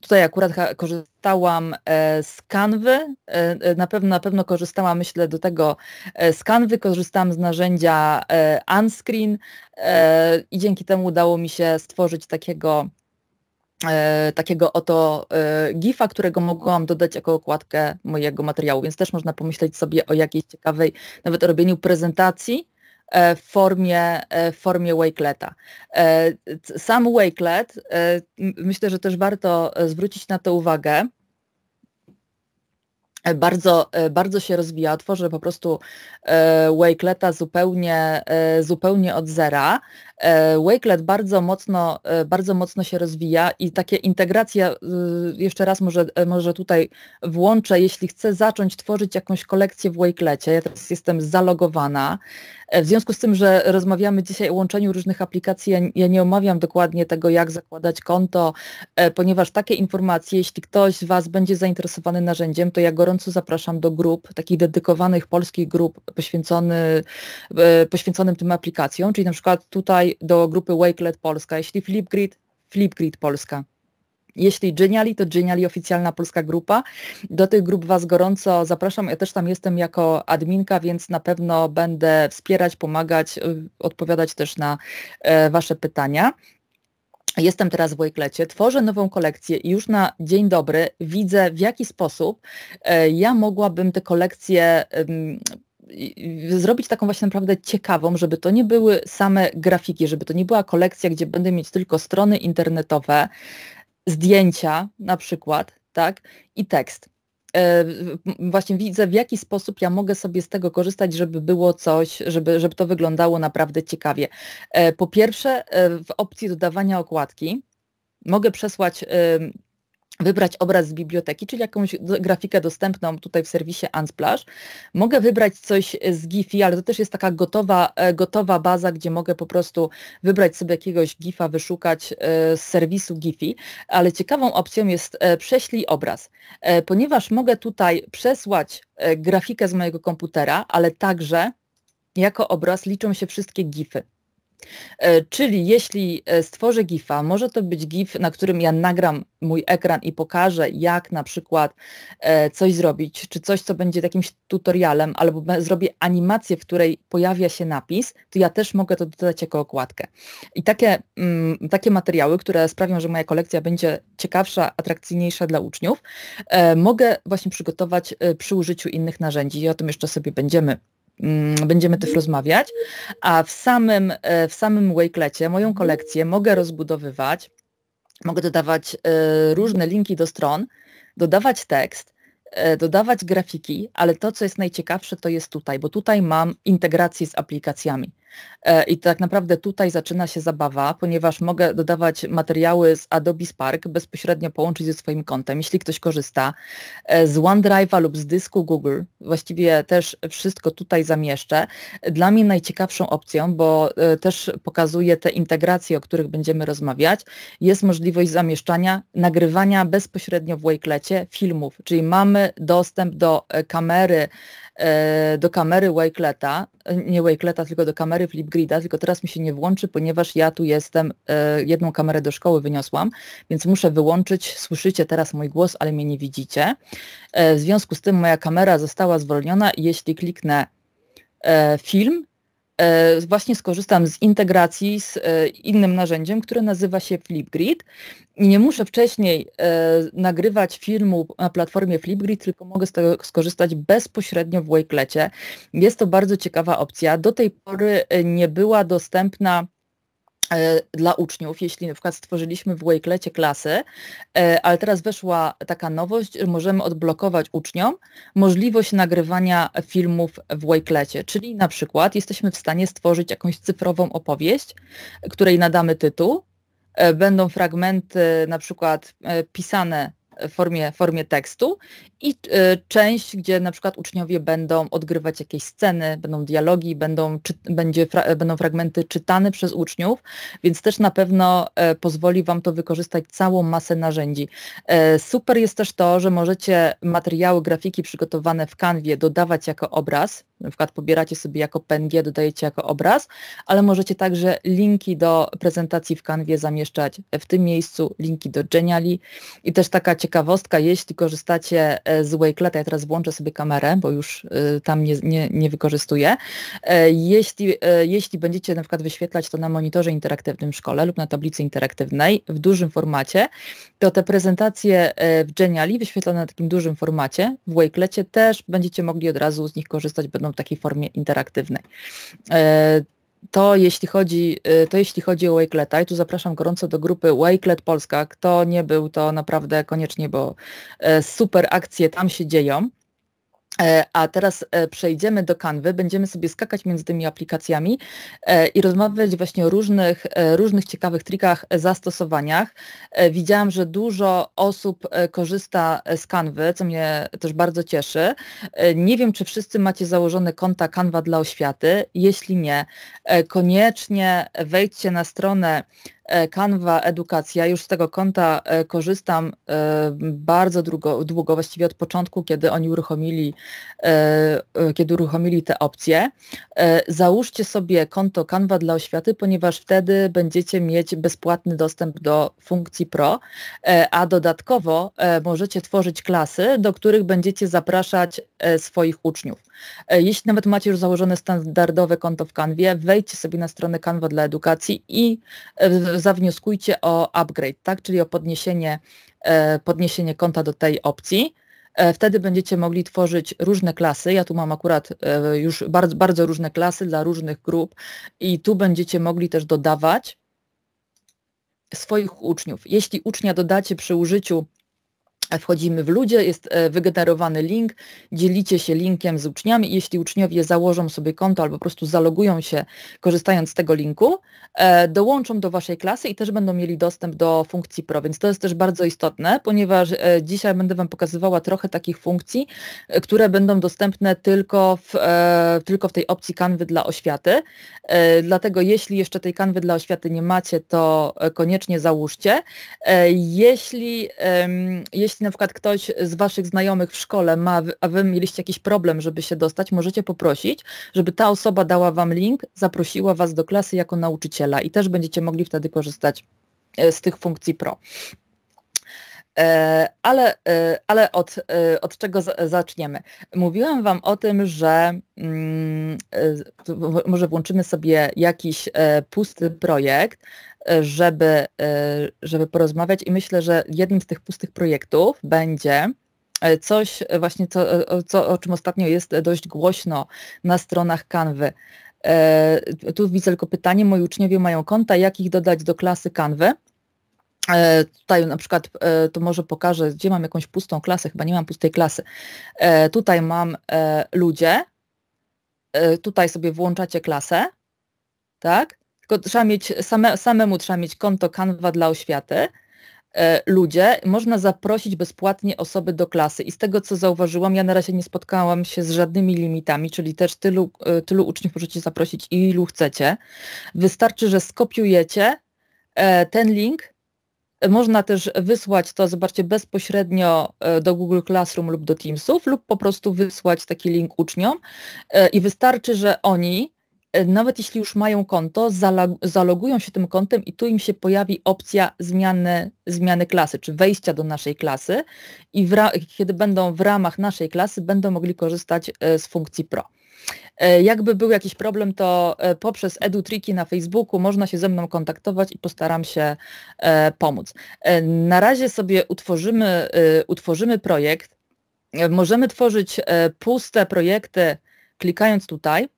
[SPEAKER 2] Tutaj akurat korzystałam e, z kanwy, e, e, na pewno, na pewno korzystałam, myślę, do tego z Canwy, korzystałam z narzędzia Unscreen i dzięki temu udało mi się stworzyć takiego takiego oto gifa, którego mogłam dodać jako okładkę mojego materiału, więc też można pomyśleć sobie o jakiejś ciekawej, nawet robieniu prezentacji, E, w formie, e, w formie wakeleta. E, sam wakelet, myślę, że też warto zwrócić na to uwagę, E, bardzo, e, bardzo się rozwija. Tworzę po prostu e, Wakeleta zupełnie, zupełnie od zera. Wakelet bardzo mocno, bardzo mocno się rozwija i takie integracje, y, jeszcze raz może, może tutaj włączę, jeśli chcę zacząć tworzyć jakąś kolekcję w Wakelecie, ja teraz jestem zalogowana, w związku z tym, że rozmawiamy dzisiaj o łączeniu różnych aplikacji, ja, nie omawiam dokładnie tego, jak zakładać konto, ponieważ takie informacje, jeśli ktoś z Was będzie zainteresowany narzędziem, to ja go gorąco zapraszam do grup, takich dedykowanych polskich grup poświęcony, e, poświęconym tym aplikacjom, czyli na przykład tutaj do grupy Wakelet Polska, jeśli Flipgrid, Flipgrid Polska. Jeśli Geniali, to Geniali oficjalna polska grupa. Do tych grup Was gorąco zapraszam. Ja też tam jestem jako adminka, więc na pewno będę wspierać, pomagać, y, odpowiadać też na e, Wasze pytania. Jestem teraz w Wakelecie, tworzę nową kolekcję i już na dzień dobry widzę, w jaki sposób e, ja mogłabym tę kolekcję zrobić taką właśnie naprawdę ciekawą, żeby to nie były same grafiki, żeby to nie była kolekcja, gdzie będę mieć tylko strony internetowe, zdjęcia na przykład, tak, i tekst E, właśnie widzę, w jaki sposób ja mogę sobie z tego korzystać, żeby było coś, żeby, żeby to wyglądało naprawdę ciekawie. E, po pierwsze, e, w opcji dodawania okładki mogę przesłać wybrać obraz z biblioteki, czyli jakąś grafikę dostępną tutaj w serwisie Unsplash. Mogę wybrać coś e, z GIFI, ale to też jest taka gotowa, e, gotowa baza, gdzie mogę po prostu wybrać sobie jakiegoś GIFa, wyszukać e, z serwisu GIFI, ale ciekawą opcją jest prześlij obraz, ponieważ mogę tutaj przesłać grafikę z mojego komputera, ale także jako obraz liczą się wszystkie GIFy. E, czyli jeśli e, stworzę GIFa, może to być GIF, na którym ja nagram mój ekran i pokażę, jak na przykład e, coś zrobić, czy coś, co będzie jakimś tutorialem, albo zrobię animację, w której pojawia się napis, to ja też mogę to dodać jako okładkę. I takie, mm, takie materiały, które sprawią, że moja kolekcja będzie ciekawsza, atrakcyjniejsza dla uczniów, mogę właśnie przygotować przy użyciu innych narzędzi i o tym jeszcze sobie będziemy Mm, będziemy też rozmawiać, a w samym, e, w samym Wakelecie moją kolekcję mogę rozbudowywać, mogę dodawać e, różne linki do stron, dodawać tekst, e, dodawać grafiki, ale to, co jest najciekawsze, to jest tutaj, bo tutaj mam integrację z aplikacjami. E, I tak naprawdę tutaj zaczyna się zabawa, ponieważ mogę dodawać materiały z Adobe Spark, bezpośrednio połączyć ze swoim kontem, jeśli ktoś korzysta e, z OneDrive'a lub z dysku Google. Właściwie też wszystko tutaj zamieszczę. Dla mnie najciekawszą opcją, bo e, też pokazuje te integracje, o których będziemy rozmawiać, jest możliwość zamieszczania, nagrywania bezpośrednio w Wakelecie filmów, czyli mamy dostęp do kamery, E, do kamery Wakeleta, e, nie Wakeleta, tylko do kamery Flipgrida, tylko teraz mi się nie włączy, ponieważ ja tu jestem, e, jedną kamerę do szkoły wyniosłam, więc muszę wyłączyć, słyszycie teraz mój głos, ale mnie nie widzicie. W związku z tym moja kamera została zwolniona i jeśli kliknę film, E, właśnie skorzystam z integracji z e, innym narzędziem, które nazywa się Flipgrid nie muszę wcześniej e, nagrywać filmu na platformie Flipgrid, tylko mogę z tego skorzystać bezpośrednio w Wakelecie. Jest to bardzo ciekawa opcja. Do tej pory nie była dostępna E, dla uczniów, jeśli na przykład stworzyliśmy w Wakelecie klasy, e, ale teraz weszła taka nowość, że możemy odblokować uczniom możliwość nagrywania filmów w Wakelecie, czyli na przykład jesteśmy w stanie stworzyć jakąś cyfrową opowieść, której nadamy tytuł, e, będą fragmenty na przykład pisane w formie, formie tekstu i y, część, gdzie na przykład uczniowie będą odgrywać jakieś sceny, będą dialogi, będą, czy, będzie, fra, e, będą fragmenty czytane przez uczniów, więc też na pewno e, pozwoli Wam to wykorzystać całą masę narzędzi. E, super jest też to, że możecie materiały, grafiki przygotowane w kanwie dodawać jako obraz, na przykład pobieracie sobie jako PNG, dodajecie jako obraz, ale możecie także linki do prezentacji w kanwie zamieszczać w tym miejscu, linki do Geniali i też taka ciekawostka, jeśli korzystacie E, z Wakeleta, ja teraz włączę sobie kamerę, bo już e, tam nie, nie, nie wykorzystuję. E, jeśli, jeśli będziecie na przykład wyświetlać to na monitorze interaktywnym w szkole lub na tablicy interaktywnej w dużym formacie, to te prezentacje w Geniali wyświetlone na takim dużym formacie w Wakelecie też będziecie mogli od razu z nich korzystać, będą w takiej formie interaktywnej to jeśli chodzi, y, to jeśli chodzi o Wakeleta i tu zapraszam gorąco do grupy Wakelet Polska. Kto nie był, to naprawdę koniecznie, bo y, super akcje tam się dzieją. E, a teraz e, przejdziemy do kanwy, będziemy sobie skakać między tymi aplikacjami e, i rozmawiać właśnie o różnych, różnych ciekawych trikach, zastosowaniach. Widziałam, że dużo osób korzysta z kanwy, co mnie też bardzo cieszy. Nie wiem, czy wszyscy macie założone konta kanwa dla oświaty. Jeśli nie, koniecznie wejdźcie na stronę E, Canva Edukacja. Już z tego konta e, korzystam e, bardzo długo, długo, właściwie od początku, kiedy oni uruchomili, kiedy uruchomili te opcje. Załóżcie sobie konto Canva dla oświaty, ponieważ wtedy będziecie mieć bezpłatny dostęp do funkcji Pro, a dodatkowo możecie tworzyć klasy, do których będziecie zapraszać swoich uczniów. E, jeśli nawet macie już założone standardowe konto w Canwie, wejdźcie sobie na stronę Canva dla edukacji i e, zawnioskujcie o upgrade, tak? czyli o podniesienie, e, podniesienie konta do tej opcji. Wtedy będziecie mogli tworzyć różne klasy. Ja tu mam akurat już bardzo, bardzo różne klasy dla różnych grup i tu będziecie mogli też dodawać swoich uczniów. Jeśli ucznia dodacie przy użyciu Wchodzimy w ludzie, jest e, wygenerowany link, dzielicie się linkiem z uczniami. Jeśli uczniowie założą sobie konto albo po prostu zalogują się korzystając z tego linku, e, dołączą do waszej klasy i też będą mieli dostęp do funkcji Pro, więc to jest też bardzo istotne, ponieważ e, dzisiaj będę wam pokazywała trochę takich funkcji, które będą dostępne tylko w, tylko w tej opcji kanwy dla oświaty. Dlatego jeśli jeszcze tej kanwy dla oświaty nie macie, to koniecznie załóżcie. Jeśli, jeśli jeśli na przykład ktoś z waszych znajomych w szkole ma, a wy mieliście jakiś problem, żeby się dostać, możecie poprosić, żeby ta osoba dała wam link, zaprosiła was do klasy jako nauczyciela i też będziecie mogli wtedy korzystać e, z tych funkcji pro. E, ale, e, ale od, e, od czego zaczniemy? Mówiłam Wam o tym, że mm, może włączymy sobie jakiś pusty projekt, żeby, żeby porozmawiać i myślę, że jednym z tych pustych projektów będzie coś właśnie, co, co, o czym ostatnio jest dość głośno na stronach Canwy. Tu widzę tylko pytanie, moi uczniowie mają konta, jak ich dodać do klasy Canwy? E, tutaj na przykład e, to może pokażę, gdzie mam jakąś pustą klasę, chyba nie mam pustej klasy. E, tutaj mam ludzie, tutaj sobie włączacie klasę, tak? Tylko trzeba mieć, same, samemu trzeba mieć konto Canva dla oświaty. Ludzie, można zaprosić bezpłatnie osoby do klasy i z tego co zauważyłam, ja na razie nie spotkałam się z żadnymi limitami, czyli też tylu, tylu uczniów możecie zaprosić ilu chcecie. Wystarczy, że skopiujecie ten link można też wysłać to, zobaczcie, bezpośrednio e, do Google Classroom lub do Teamsów, lub po prostu wysłać taki link uczniom e, i wystarczy, że oni, e, nawet jeśli już mają konto, zalogują się tym kontem i tu im się pojawi opcja zmiany, zmiany klasy, czy wejścia do naszej klasy i kiedy będą w ramach naszej klasy, będą mogli korzystać z funkcji PRO. E, jakby był jakiś problem, to e, poprzez EduTriki na Facebooku można się ze mną kontaktować i postaram się e, pomóc. Na razie sobie utworzymy, utworzymy projekt. Możemy tworzyć puste projekty, klikając tutaj.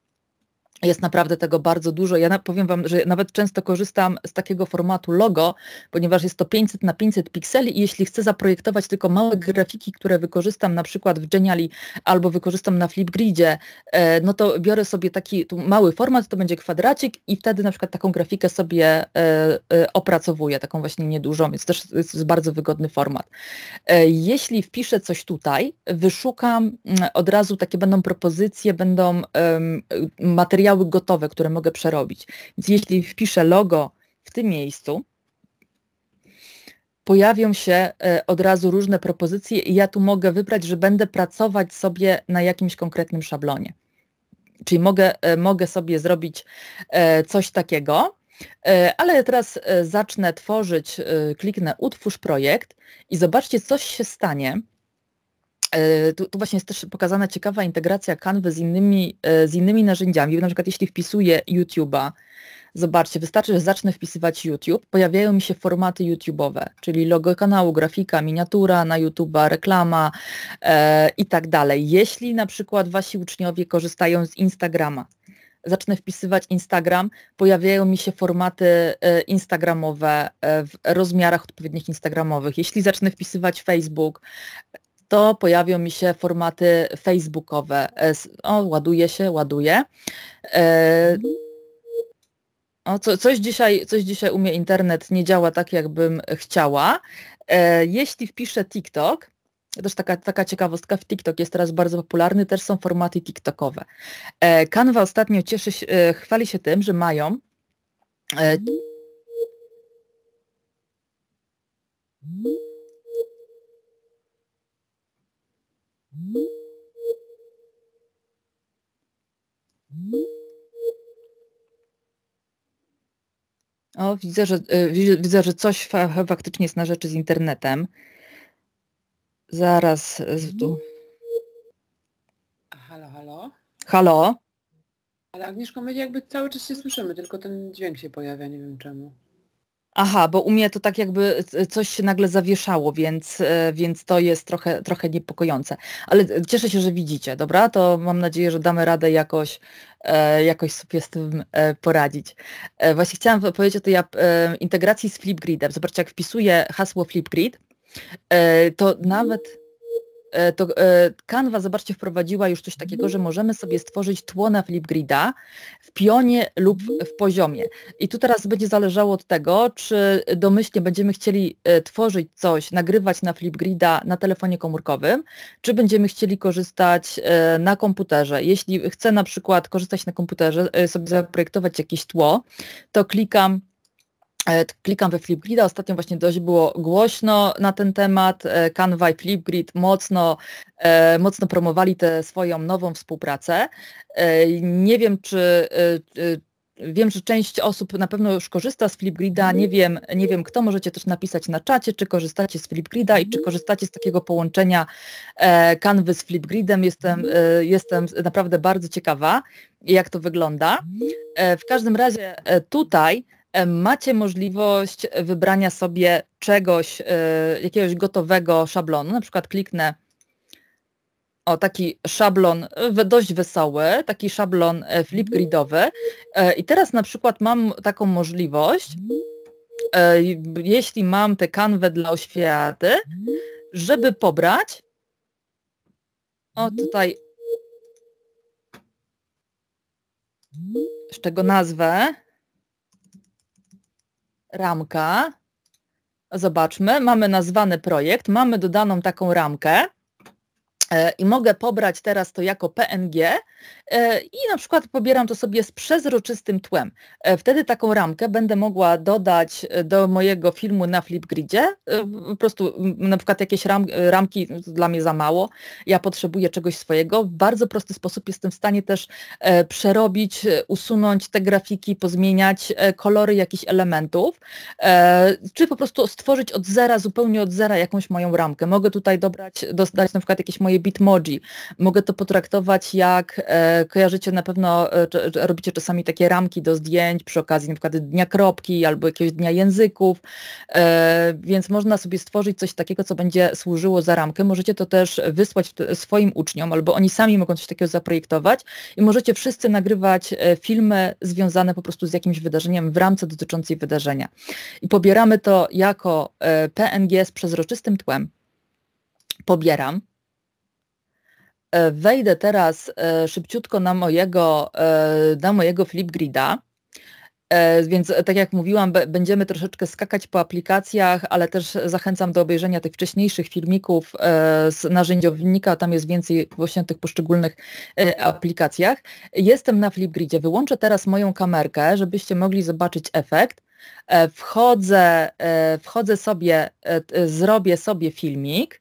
[SPEAKER 2] Jest naprawdę tego bardzo dużo. Ja powiem Wam, że nawet często korzystam z takiego formatu logo, ponieważ jest to 500 na 500 pikseli i jeśli chcę zaprojektować tylko małe grafiki, które wykorzystam na przykład w Geniali albo wykorzystam na Flipgridzie, e, no to biorę sobie taki mały format, to będzie kwadracik i wtedy na przykład taką grafikę sobie e, e, opracowuję, taką właśnie niedużą, więc też jest bardzo wygodny format. Jeśli wpiszę coś tutaj, wyszukam mm, od razu, takie będą propozycje, będą materiały, materiały gotowe, które mogę przerobić. Więc jeśli wpiszę logo w tym miejscu, pojawią się e, od razu różne propozycje i ja tu mogę wybrać, że będę pracować sobie na jakimś konkretnym szablonie. Czyli mogę, e, mogę sobie zrobić e, coś takiego, ale ja teraz zacznę tworzyć, kliknę utwórz projekt i zobaczcie, coś się stanie, E, tu, tu, właśnie jest też pokazana ciekawa integracja Canvy z innymi, e, z innymi narzędziami. Na przykład jeśli wpisuję YouTube'a, zobaczcie, wystarczy, że zacznę wpisywać YouTube, pojawiają mi się formaty YouTube'owe, czyli logo kanału, grafika, miniatura na YouTube'a, reklama e, i tak dalej. Jeśli na przykład wasi uczniowie korzystają z Instagrama, zacznę wpisywać Instagram, pojawiają mi się formaty e, instagramowe w rozmiarach odpowiednich instagramowych. Jeśli zacznę wpisywać Facebook, to pojawią mi się formaty facebookowe. E, o, ładuje się, ładuje. E, o, co, coś, dzisiaj, coś dzisiaj u mnie internet nie działa tak, jakbym chciała. E, jeśli wpiszę TikTok, też taka, taka ciekawostka, w TikTok jest teraz bardzo popularny, też są formaty TikTokowe. Canva ostatnio cieszy się, chwali się tym, że mają O, widzę, że, y, widzę, że coś faktycznie jest na rzeczy z internetem. Zaraz. Tu. Y,
[SPEAKER 1] halo, halo. Halo. Ale Agnieszko, my jakby cały czas się słyszymy, tylko ten dźwięk się pojawia, nie wiem czemu.
[SPEAKER 2] Aha, bo u mnie to tak jakby coś się nagle zawieszało, więc, e, więc to jest trochę, trochę niepokojące. Ale e, cieszę się, że widzicie, dobra? To mam nadzieję, że damy radę jakoś, e, jakoś sobie z tym poradzić. Właśnie chciałam powiedzieć o tej integracji z Flipgridem. Zobaczcie, jak wpisuję hasło Flipgrid, to nawet E, to e, Canva, zobaczcie, wprowadziła już coś takiego, że możemy sobie stworzyć tło na Flipgrida w pionie lub mhm. w poziomie. I tu teraz będzie zależało od tego, czy domyślnie będziemy chcieli e, tworzyć coś, nagrywać na Flipgrida na telefonie komórkowym, czy będziemy chcieli korzystać na komputerze. Jeśli chcę na przykład korzystać na komputerze, sobie zaprojektować jakieś tło, to klikam E, klikam we Flipgrida, ostatnio właśnie dość było głośno na ten temat. E, Canva i Flipgrid mocno, e, mocno promowali tę swoją nową współpracę. Nie wiem, czy, Wiem, że część osób na pewno już korzysta z Flipgrida. Nie mhm. wiem, nie wiem kto, możecie też napisać na czacie, czy korzystacie z Flipgrida i czy mhm. korzystacie z takiego połączenia Canvy z Flipgridem. Jestem, mhm. jestem naprawdę bardzo ciekawa, jak to wygląda. W każdym razie tutaj E, macie możliwość e, wybrania sobie czegoś, e, jakiegoś gotowego szablonu. Na przykład kliknę o taki szablon dość wesoły, taki szablon flipgridowy. I teraz na przykład mam taką możliwość, jeśli mam tę kanwę dla oświaty, żeby pobrać. O tutaj. Z czego nazwę? ramka. Zobaczmy, mamy nazwany projekt, mamy dodaną taką ramkę. E, i mogę pobrać teraz to jako PNG e, i na przykład pobieram to sobie z przezroczystym tłem. E, wtedy taką ramkę będę mogła dodać do mojego filmu na Flipgridzie. Po prostu mm, na przykład jakieś ram, ramki no, dla mnie za mało. Ja potrzebuję czegoś swojego. W bardzo prosty sposób jestem w stanie też przerobić, usunąć te grafiki, pozmieniać kolory jakichś elementów, czy po prostu stworzyć od zera, zupełnie od zera jakąś moją ramkę. Mogę tutaj dobrać, dostać na przykład jakieś moje Bitmoji. Mogę to potraktować jak, e, kojarzycie na pewno, e, robicie czasami takie ramki do zdjęć przy okazji na przykład Dnia Kropki albo jakiegoś Dnia Języków, e, więc można sobie stworzyć coś takiego, co będzie służyło za ramkę. Możecie to też wysłać swoim uczniom albo oni sami mogą coś takiego zaprojektować i możecie wszyscy nagrywać e, filmy związane po prostu z jakimś wydarzeniem w ramce dotyczącej wydarzenia. I pobieramy to jako e, PNG z przezroczystym tłem pobieram E, wejdę teraz e, szybciutko na mojego, e, na mojego Flipgrida. Więc tak jak mówiłam, będziemy troszeczkę skakać po aplikacjach, ale też zachęcam do obejrzenia tych wcześniejszych filmików z narzędziownika, tam jest więcej właśnie o tych poszczególnych aplikacjach. Jestem na Flipgridzie, wyłączę teraz moją kamerkę, żebyście mogli zobaczyć efekt. Wchodzę, wchodzę sobie, zrobię sobie filmik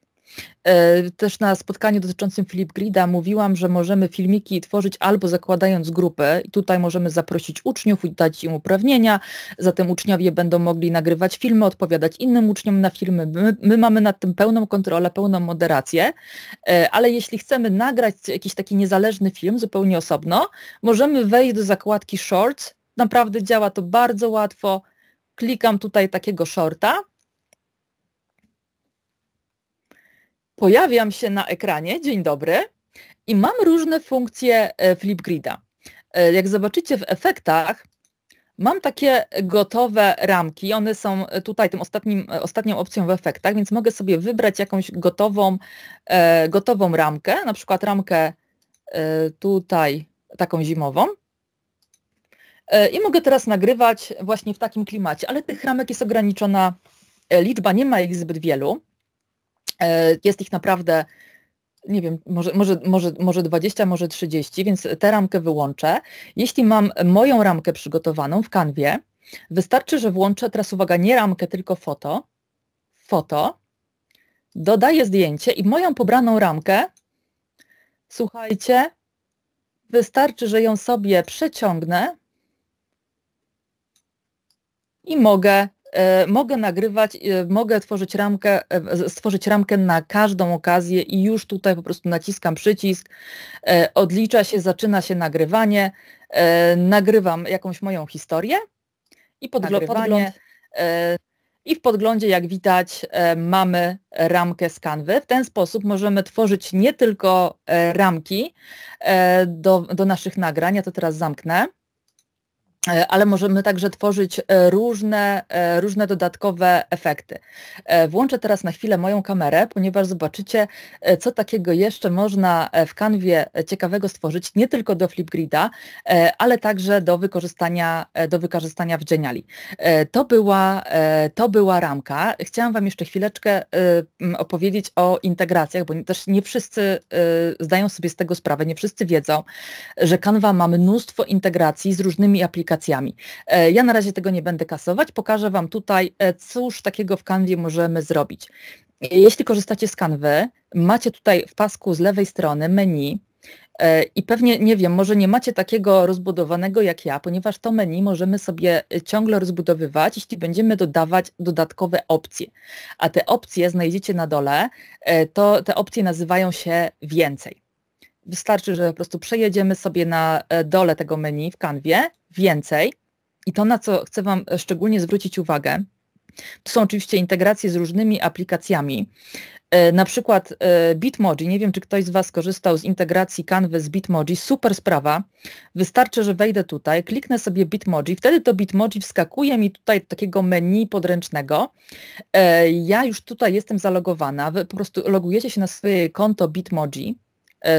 [SPEAKER 2] E, też na spotkaniu dotyczącym Filip Grida mówiłam, że możemy filmiki tworzyć albo zakładając grupę tutaj możemy zaprosić uczniów i dać im uprawnienia, zatem uczniowie będą mogli nagrywać filmy, odpowiadać innym uczniom na filmy. My, my mamy nad tym pełną kontrolę, pełną moderację, e, ale jeśli chcemy nagrać jakiś taki niezależny film zupełnie osobno, możemy wejść do zakładki Shorts. Naprawdę działa to bardzo łatwo. Klikam tutaj takiego shorta pojawiam się na ekranie, dzień dobry, i mam różne funkcje e, Flipgrida. E, jak zobaczycie w efektach, mam takie gotowe ramki, one są e, tutaj tą ostatnim, ostatnią opcją w efektach, więc mogę sobie wybrać jakąś gotową, gotową ramkę, na przykład ramkę tutaj taką zimową. I mogę teraz nagrywać właśnie w takim klimacie, ale tych ramek jest ograniczona liczba, nie ma ich zbyt wielu. E, jest ich naprawdę, nie wiem, może, może, może, może 20, może 30, więc tę ramkę wyłączę. Jeśli mam moją ramkę przygotowaną w kanwie, wystarczy, że włączę, teraz uwaga, nie ramkę, tylko foto, foto, dodaję zdjęcie i moją pobraną ramkę, słuchajcie, wystarczy, że ją sobie przeciągnę i mogę E, mogę nagrywać, e, mogę tworzyć ramkę, e, stworzyć ramkę na każdą okazję i już tutaj po prostu naciskam przycisk, odlicza się, zaczyna się nagrywanie, nagrywam jakąś moją historię i I w podglądzie, jak widać, mamy ramkę z kanwy. W ten sposób możemy tworzyć nie tylko ramki do, do naszych nagrań, ja to teraz zamknę, E, ale możemy także tworzyć e, różne, e, różne dodatkowe efekty. Włączę teraz na chwilę moją kamerę, ponieważ zobaczycie, co takiego jeszcze można w kanwie ciekawego stworzyć, nie tylko do Flipgrida, ale także do wykorzystania, do wykorzystania w Geniali. To była, to była ramka. Chciałam Wam jeszcze chwileczkę opowiedzieć o integracjach, bo też nie wszyscy zdają sobie z tego sprawę, nie wszyscy wiedzą, że kanwa ma mnóstwo integracji z różnymi aplikacjami, aplikacjami. E, ja na razie tego nie będę kasować. Pokażę Wam tutaj, e, cóż takiego w Canwie możemy zrobić. Jeśli korzystacie z Canwy, macie tutaj w pasku z lewej strony menu, e, i pewnie, nie wiem, może nie macie takiego rozbudowanego jak ja, ponieważ to menu możemy sobie ciągle rozbudowywać, jeśli będziemy dodawać dodatkowe opcje. A te opcje znajdziecie na dole, to te opcje nazywają się więcej. Wystarczy, że po prostu przejedziemy sobie na dole tego menu w kanwie więcej. I to, na co chcę Wam szczególnie zwrócić uwagę, to są oczywiście integracje z różnymi aplikacjami. E, na przykład e, Bitmoji, nie wiem czy ktoś z Was korzystał z integracji Canvas Bitmoji, super sprawa. Wystarczy, że wejdę tutaj, kliknę sobie Bitmoji, wtedy to Bitmoji wskakuje mi tutaj do takiego menu podręcznego. E, ja już tutaj jestem zalogowana, Wy po prostu logujecie się na swoje konto Bitmoji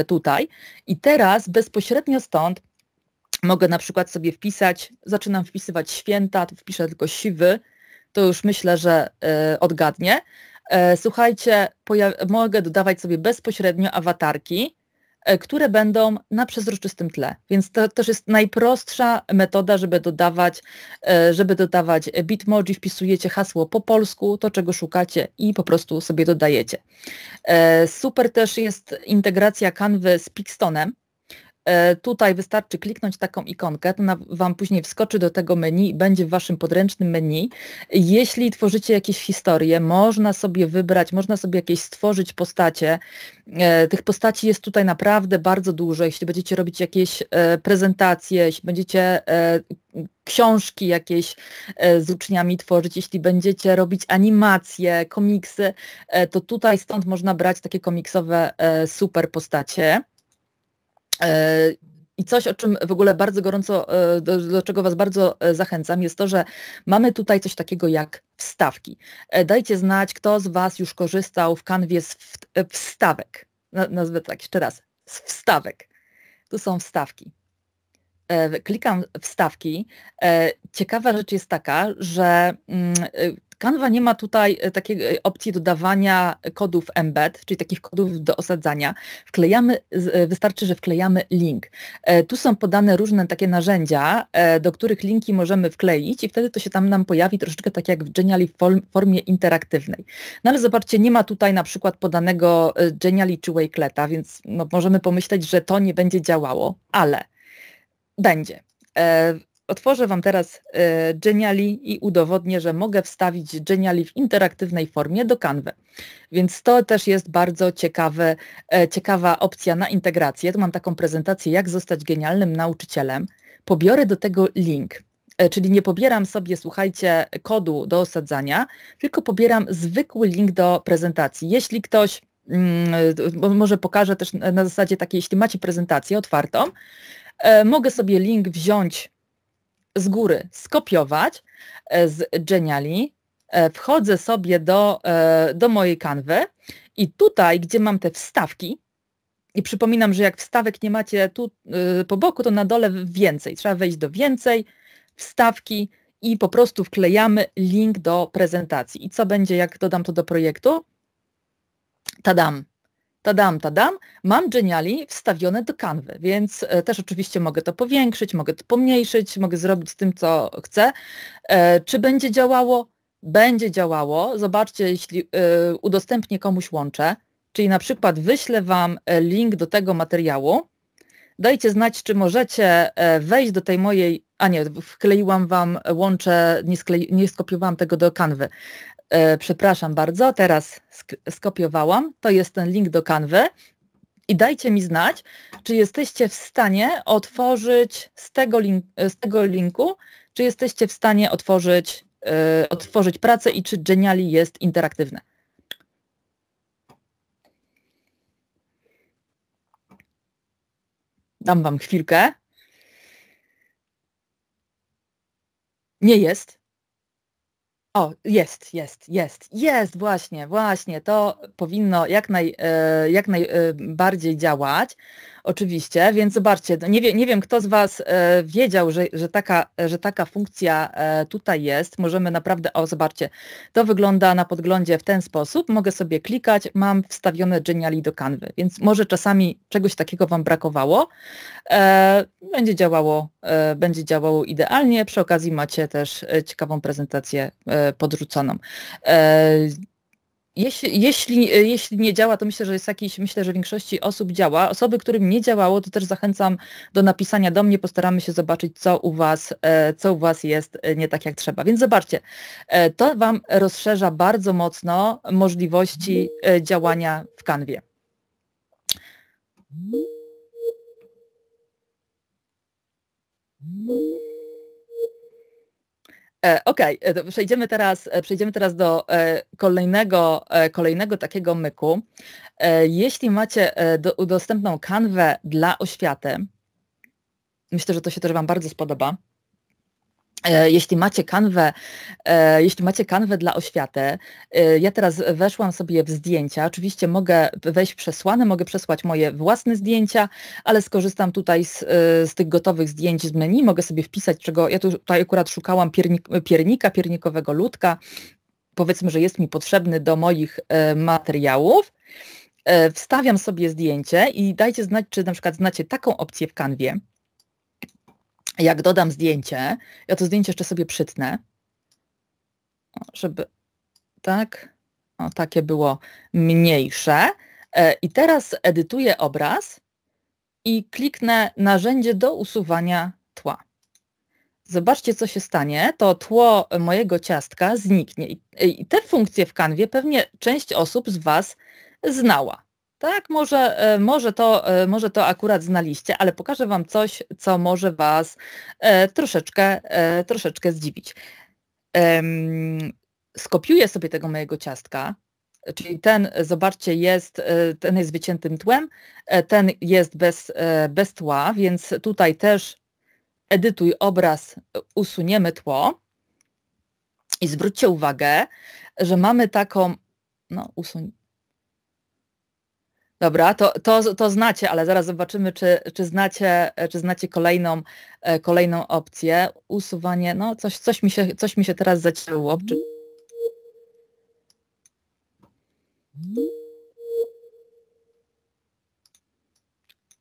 [SPEAKER 2] tutaj i teraz bezpośrednio stąd Mogę na przykład sobie wpisać, zaczynam wpisywać święta, to wpiszę tylko siwy, to już myślę, że y, odgadnie. E, słuchajcie, mogę dodawać sobie bezpośrednio awatarki, e, które będą na przezroczystym tle. Więc to też jest najprostsza metoda, żeby dodawać, żeby dodawać bitmoji, wpisujecie hasło po polsku, to czego szukacie i po prostu sobie dodajecie. Super też jest integracja kanwy z Pixtonem E, tutaj wystarczy kliknąć taką ikonkę, to Wam później wskoczy do tego menu i będzie w Waszym podręcznym menu. Jeśli tworzycie jakieś historie, można sobie wybrać, można sobie jakieś stworzyć postacie. E, tych postaci jest tutaj naprawdę bardzo dużo. Jeśli będziecie robić jakieś e, prezentacje, jeśli będziecie książki jakieś z uczniami tworzyć, jeśli będziecie robić animacje, komiksy, to tutaj stąd można brać takie komiksowe super postacie. E, I coś, o czym w ogóle bardzo gorąco, e, do, do, czego Was bardzo e, zachęcam, jest to, że mamy tutaj coś takiego jak wstawki. Dajcie znać, kto z Was już korzystał w kanwie z wstawek. Nazwę tak jeszcze raz. Z wstawek. Tu są wstawki. Klikam wstawki. Ciekawa rzecz jest taka, że mm, Canva nie ma tutaj e, takiej e, opcji dodawania kodów embed, czyli takich kodów do osadzania. Wklejamy, e, wystarczy, że wklejamy link. Tu są podane różne takie narzędzia, do których linki możemy wkleić i wtedy to się tam nam pojawi troszeczkę tak jak w Geniali w formie interaktywnej. No ale zobaczcie, nie ma tutaj na przykład podanego Geniali czy Wakeleta, więc no możemy pomyśleć, że to nie będzie działało, ale będzie Otworzę Wam teraz e, Geniali i udowodnię, że mogę wstawić Geniali w interaktywnej formie do Canwy. Więc to też jest bardzo ciekawe, e, ciekawa opcja na integrację. Tu mam taką prezentację, jak zostać genialnym nauczycielem. Pobiorę do tego link e, czyli nie pobieram sobie, słuchajcie, kodu do osadzania, tylko pobieram zwykły link do prezentacji. Jeśli ktoś, mm, może pokażę też na zasadzie takiej, jeśli macie prezentację otwartą, mogę sobie link wziąć z góry skopiować e, z Geniali, e, wchodzę sobie do, e, do mojej kanwy i tutaj, gdzie mam te wstawki, i przypominam, że jak wstawek nie macie tu po boku, to na dole więcej. Trzeba wejść do więcej, wstawki i po prostu wklejamy link do prezentacji. I co będzie, jak dodam to do projektu? Tadam tadam, tadam, mam Geniali wstawione do kanwy, więc e, też oczywiście mogę to powiększyć, mogę to pomniejszyć, mogę zrobić z tym, co chcę. E, czy będzie działało? Będzie działało. Zobaczcie, jeśli e, udostępnię komuś łącze, czyli na przykład wyślę Wam link do tego materiału, dajcie znać, czy możecie wejść do tej mojej, a nie, wkleiłam Wam łącze, nie, sklei, nie skopiowałam tego do kanwy. E, przepraszam bardzo, teraz sk skopiowałam, to jest ten link do kanwy i dajcie mi znać, czy jesteście w stanie otworzyć z tego, link, z tego linku, czy jesteście w stanie otworzyć, e, otworzyć pracę i czy Geniali jest interaktywne. Dam Wam chwilkę. Nie jest. O, jest, jest, jest, jest, właśnie, właśnie, to powinno jak, naj, e, jak najbardziej e, działać oczywiście, więc zobaczcie, no nie, wie, nie wiem kto z Was e, wiedział, że, że, taka, że taka funkcja e, tutaj jest. Możemy naprawdę, o zobaczcie, to wygląda na podglądzie w ten sposób, mogę sobie klikać, mam wstawione Geniali do kanwy, więc może czasami czegoś takiego Wam brakowało. E, będzie, działało, e, będzie działało idealnie, przy okazji macie też e, ciekawą prezentację e, podrzuconą. Jeśli, jeśli, e, jeśli nie działa, to myślę, że jest jakiś, myślę, że większości osób działa. Osoby, którym nie działało, to też zachęcam do napisania do mnie, postaramy się zobaczyć, co u was, e, co u was jest e, nie tak jak trzeba. Więc zobaczcie, to wam rozszerza bardzo mocno możliwości działania w kanwie. Mm-hmm. E, okej, e, okay, przejdziemy teraz, e, przejdziemy teraz do kolejnego, kolejnego takiego myku. Jeśli macie do, dostępną kanwę dla oświaty, myślę, że to się też Wam bardzo spodoba, E, jeśli macie kanwę, e, jeśli macie kanwę dla oświaty, e, ja teraz weszłam sobie w zdjęcia. Oczywiście mogę wejść w przesłane, mogę przesłać moje własne zdjęcia, ale skorzystam tutaj z, z tych gotowych zdjęć z menu. Mogę sobie wpisać, czego ja tutaj akurat szukałam piernik, piernika, piernikowego ludka. Powiedzmy, że jest mi potrzebny do moich materiałów. Wstawiam sobie zdjęcie i dajcie znać, czy na przykład znacie taką opcję w kanwie jak dodam zdjęcie, ja to zdjęcie jeszcze sobie przytnę, żeby tak, o, takie było mniejsze. E, I teraz edytuję obraz i kliknę narzędzie do usuwania tła. Zobaczcie, co się stanie. To tło mojego ciastka zniknie. I te funkcje w kanwie pewnie część osób z Was znała. Tak, może, e, może, to, e, może to akurat znaliście, ale pokażę Wam coś, co może Was e, troszeczkę, troszeczkę zdziwić. Skopiuję sobie tego mojego ciastka, czyli ten, zobaczcie, jest, ten jest wyciętym tłem, ten jest bez, bez tła, więc tutaj też edytuj obraz, usuniemy tło. I zwróćcie uwagę, że mamy taką, no usuń, Dobra, to, to, to znacie, ale zaraz zobaczymy, czy, czy, znacie, czy znacie kolejną, e, kolejną opcję. Usuwanie, no coś, coś, mi się, coś mi się teraz zaczęło. Czy...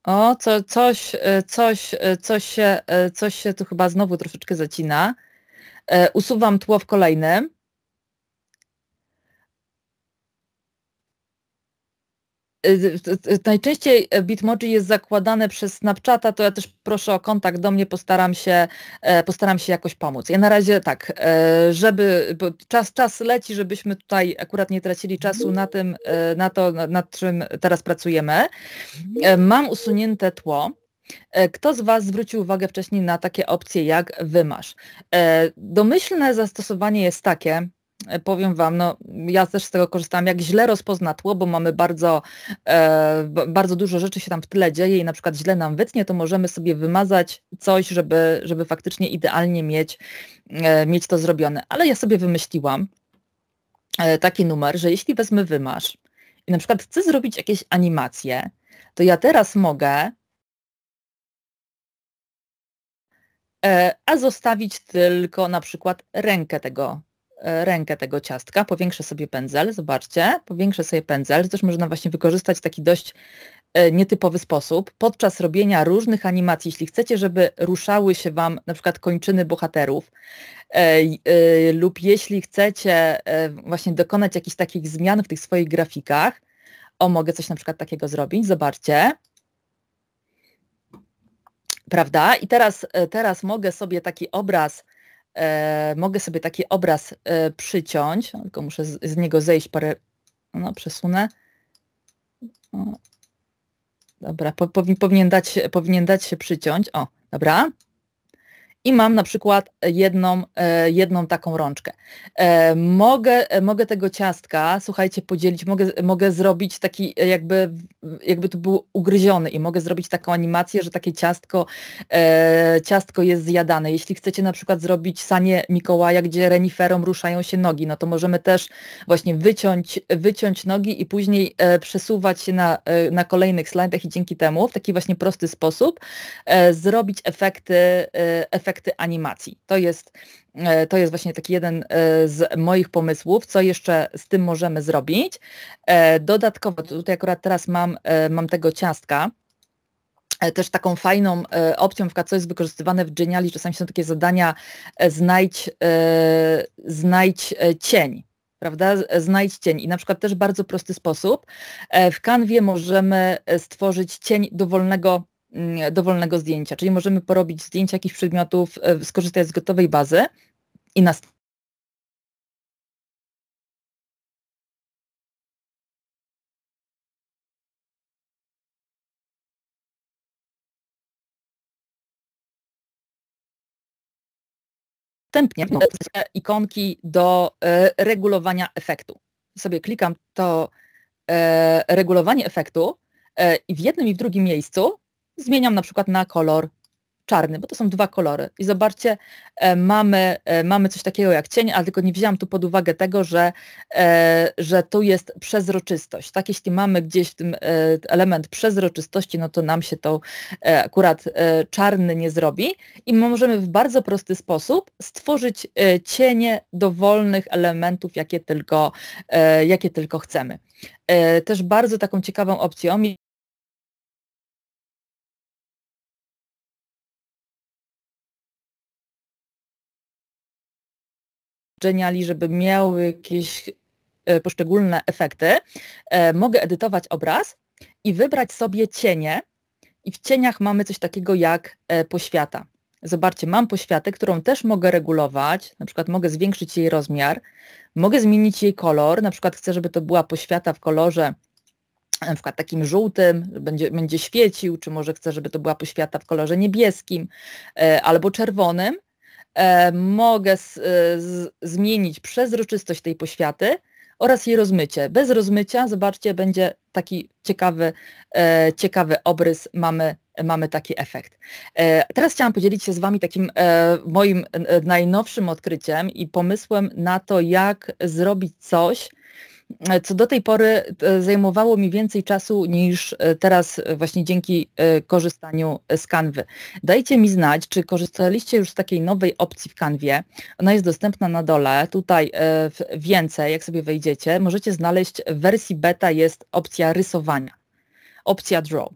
[SPEAKER 2] O, co, coś, e, coś, e, coś, się, coś się tu chyba znowu troszeczkę zacina. Usuwam tło w kolejnym. Y, y, y, najczęściej e, Bitmoji jest zakładane przez Snapchata, to ja też proszę o kontakt do mnie, postaram się, e, postaram się jakoś pomóc. Ja na razie tak, e, żeby, czas, czas leci, żebyśmy tutaj akurat nie tracili czasu na tym, na to, nad czym teraz pracujemy. Mam usunięte tło. Kto z Was zwrócił uwagę wcześniej na takie opcje jak wymasz? Domyślne zastosowanie jest takie, E, powiem Wam, no ja też z tego korzystam, jak źle rozpozna tło, bo mamy bardzo, e, bardzo dużo rzeczy się tam w tyle dzieje i na przykład źle nam wytnie, to możemy sobie wymazać coś, żeby, żeby faktycznie idealnie mieć, e, mieć to zrobione. Ale ja sobie wymyśliłam e, taki numer, że jeśli wezmę wymasz i na przykład chcę zrobić jakieś animacje, to ja teraz mogę e, a zostawić tylko na przykład rękę tego E, rękę tego ciastka, powiększę sobie pędzel, zobaczcie, powiększę sobie pędzel, też można właśnie wykorzystać w taki dość e, nietypowy sposób podczas robienia różnych animacji, jeśli chcecie, żeby ruszały się Wam na przykład kończyny bohaterów e, lub jeśli chcecie właśnie dokonać jakichś takich zmian w tych swoich grafikach, o mogę coś na przykład takiego zrobić, zobaczcie. Prawda? I teraz, teraz mogę sobie taki obraz E, mogę sobie taki obraz e, przyciąć, no, tylko muszę z, z niego zejść parę, no przesunę. Dobra, po, powinien, dać, powinien dać się przyciąć. O, dobra i mam na przykład e, jedną, e, jedną taką rączkę. E, mogę, mogę tego ciastka, słuchajcie, podzielić, mogę, mogę zrobić taki, jakby, jakby to był ugryziony i mogę zrobić taką animację, że takie ciastko, ciastko jest zjadane. Jeśli chcecie na przykład zrobić sanie Mikołaja, gdzie reniferom ruszają się nogi, no to możemy też właśnie wyciąć, wyciąć nogi i później przesuwać się na, na kolejnych slajdach i dzięki temu w taki właśnie prosty sposób zrobić efekty, efekty efekty animacji. To jest, e, to jest właśnie taki jeden e, z moich pomysłów, co jeszcze z tym możemy zrobić. E, dodatkowo, tutaj akurat teraz mam, mam tego ciastka, też taką fajną opcją, w co jest wykorzystywane w Geniali, czasami są takie zadania znajdź, znajdź cień, prawda? Znajdź cień. I na przykład też bardzo prosty sposób. W kanwie możemy stworzyć cień dowolnego Mm, dowolnego zdjęcia, czyli możemy porobić zdjęcia jakichś przedmiotów, e, skorzystać z gotowej bazy i następnie Następnie no. ikonki do e, regulowania efektu. Sobie klikam to e, regulowanie efektu i w jednym i w drugim miejscu zmieniam na przykład na kolor czarny, bo to są dwa kolory. I zobaczcie, e, mamy, e, mamy coś takiego jak cień, ale tylko nie wzięłam tu pod uwagę tego, że, e, że tu jest przezroczystość. Tak, jeśli mamy gdzieś w tym element przezroczystości, no to nam się to akurat czarny nie zrobi i możemy w bardzo prosty sposób stworzyć cienie dowolnych elementów, jakie tylko, jakie tylko chcemy. Też bardzo taką ciekawą opcją geniali, żeby miały jakieś e, poszczególne efekty, e, mogę edytować obraz i wybrać sobie cienie. I w cieniach mamy coś takiego jak e, poświata. Zobaczcie, mam poświatę, którą też mogę regulować, na przykład mogę zwiększyć jej rozmiar, mogę zmienić jej kolor, na przykład chcę, żeby to była poświata w kolorze na przykład takim żółtym, będzie, będzie świecił, czy może chcę, żeby to była poświata w kolorze niebieskim albo czerwonym E, mogę z, e, z, zmienić przezroczystość tej poświaty oraz jej rozmycie. Bez rozmycia, zobaczcie, będzie taki ciekawy, e, ciekawy obrys, mamy, mamy taki efekt. E, teraz chciałam podzielić się z Wami takim e, moim najnowszym odkryciem i pomysłem na to, jak zrobić coś, E, co do tej pory e, zajmowało mi więcej czasu niż e, teraz właśnie dzięki korzystaniu z kanwy. Dajcie mi znać, czy korzystaliście już z takiej nowej opcji w kanwie. Ona jest dostępna na dole, tutaj więcej, jak sobie wejdziecie, możecie znaleźć w wersji beta jest opcja rysowania, opcja draw.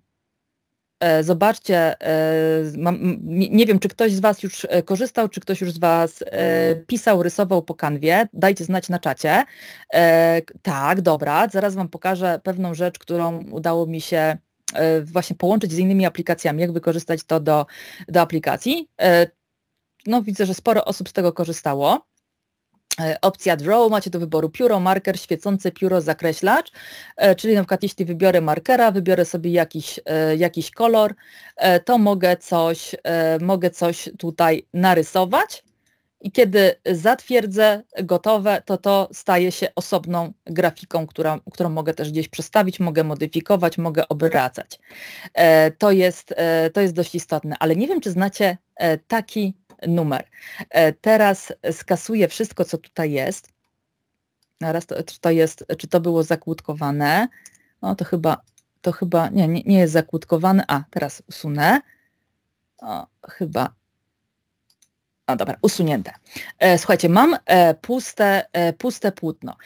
[SPEAKER 2] E, zobaczcie, e, mam, nie wiem, czy ktoś z Was już e, korzystał, czy ktoś już z Was pisał, rysował po kanwie. Dajcie znać na czacie. Tak, dobra, zaraz Wam pokażę pewną rzecz, którą udało mi się właśnie połączyć z innymi aplikacjami, jak wykorzystać to do, do aplikacji. No widzę, że sporo osób z tego korzystało. E, opcja Draw, macie do wyboru pióro, marker, świecące pióro, zakreślacz, e, czyli na przykład jeśli wybiorę markera, wybiorę sobie jakiś, e, jakiś kolor, to mogę coś, mogę coś tutaj narysować i kiedy zatwierdzę gotowe, to to staje się osobną grafiką, która, którą mogę też gdzieś przestawić, mogę modyfikować, mogę obracać. To jest, to jest dość istotne, ale nie wiem, czy znacie taki numer. E, teraz skasuję wszystko, co tutaj jest. Teraz to, czy, to jest, czy to było zakłódkowane? No to chyba, to chyba nie, nie, nie jest zakłódkowane. A, teraz usunę. O, chyba no dobra, usunięte. E, słuchajcie, mam e, puste, puste płótno.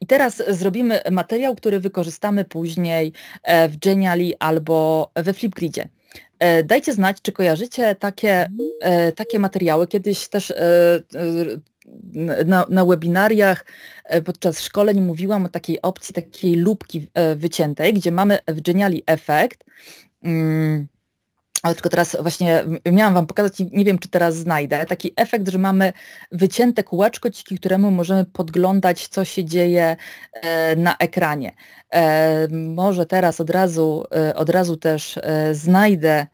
[SPEAKER 2] I teraz zrobimy materiał, który wykorzystamy później w Geniali albo we Flipgridzie. E, dajcie znać, czy kojarzycie takie, e, takie materiały. Kiedyś też e, na, na, webinariach podczas szkoleń mówiłam o takiej opcji, takiej lubki wyciętej, gdzie mamy w Geniali efekt. Mm, ale tylko teraz właśnie miałam Wam pokazać i nie wiem, czy teraz znajdę, taki efekt, że mamy wycięte kółeczko, dzięki któremu możemy podglądać, co się dzieje e, na ekranie. E, może teraz od razu, e, od razu też znajdę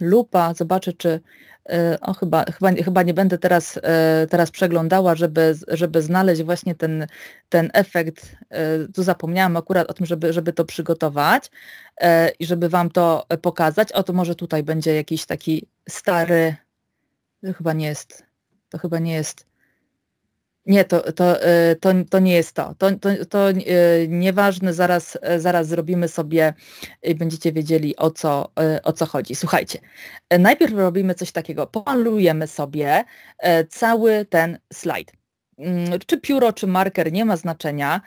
[SPEAKER 2] lupa, zobaczę, czy E, o, chyba, chyba, chyba nie będę teraz, e, teraz przeglądała, żeby, żeby znaleźć właśnie ten, ten efekt. E, tu zapomniałam akurat o tym, żeby, żeby to przygotować i żeby Wam to pokazać. O, to może tutaj będzie jakiś taki stary, to chyba nie jest, to chyba nie jest nie, to, to, e, to, to nie jest to. To, to, to e, nieważne, zaraz, e, zaraz zrobimy sobie i będziecie wiedzieli o co, o co chodzi. Słuchajcie, najpierw robimy coś takiego, Pomalujemy sobie cały ten slajd. Mm, czy pióro, czy marker, nie ma znaczenia.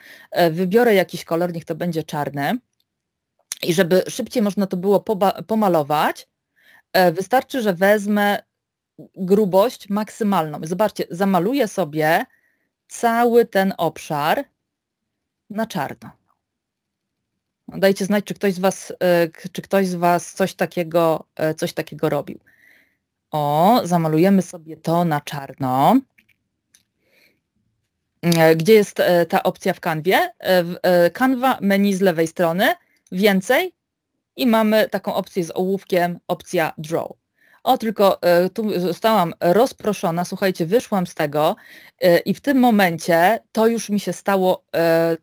[SPEAKER 2] Wybiorę jakiś kolor, niech to będzie czarny. I żeby szybciej można to było pomalować, wystarczy, że wezmę grubość maksymalną. Zobaczcie, zamaluję sobie cały ten obszar na czarno. Dajcie znać, czy ktoś z Was, e, czy ktoś z was coś, takiego, e, coś takiego robił. O, zamalujemy sobie to na czarno. E, gdzie jest ta opcja w kanwie? Kanwa, menu z lewej strony, więcej i mamy taką opcję z ołówkiem, opcja draw o tylko tu zostałam rozproszona, słuchajcie, wyszłam z tego i w tym momencie to już mi się stało,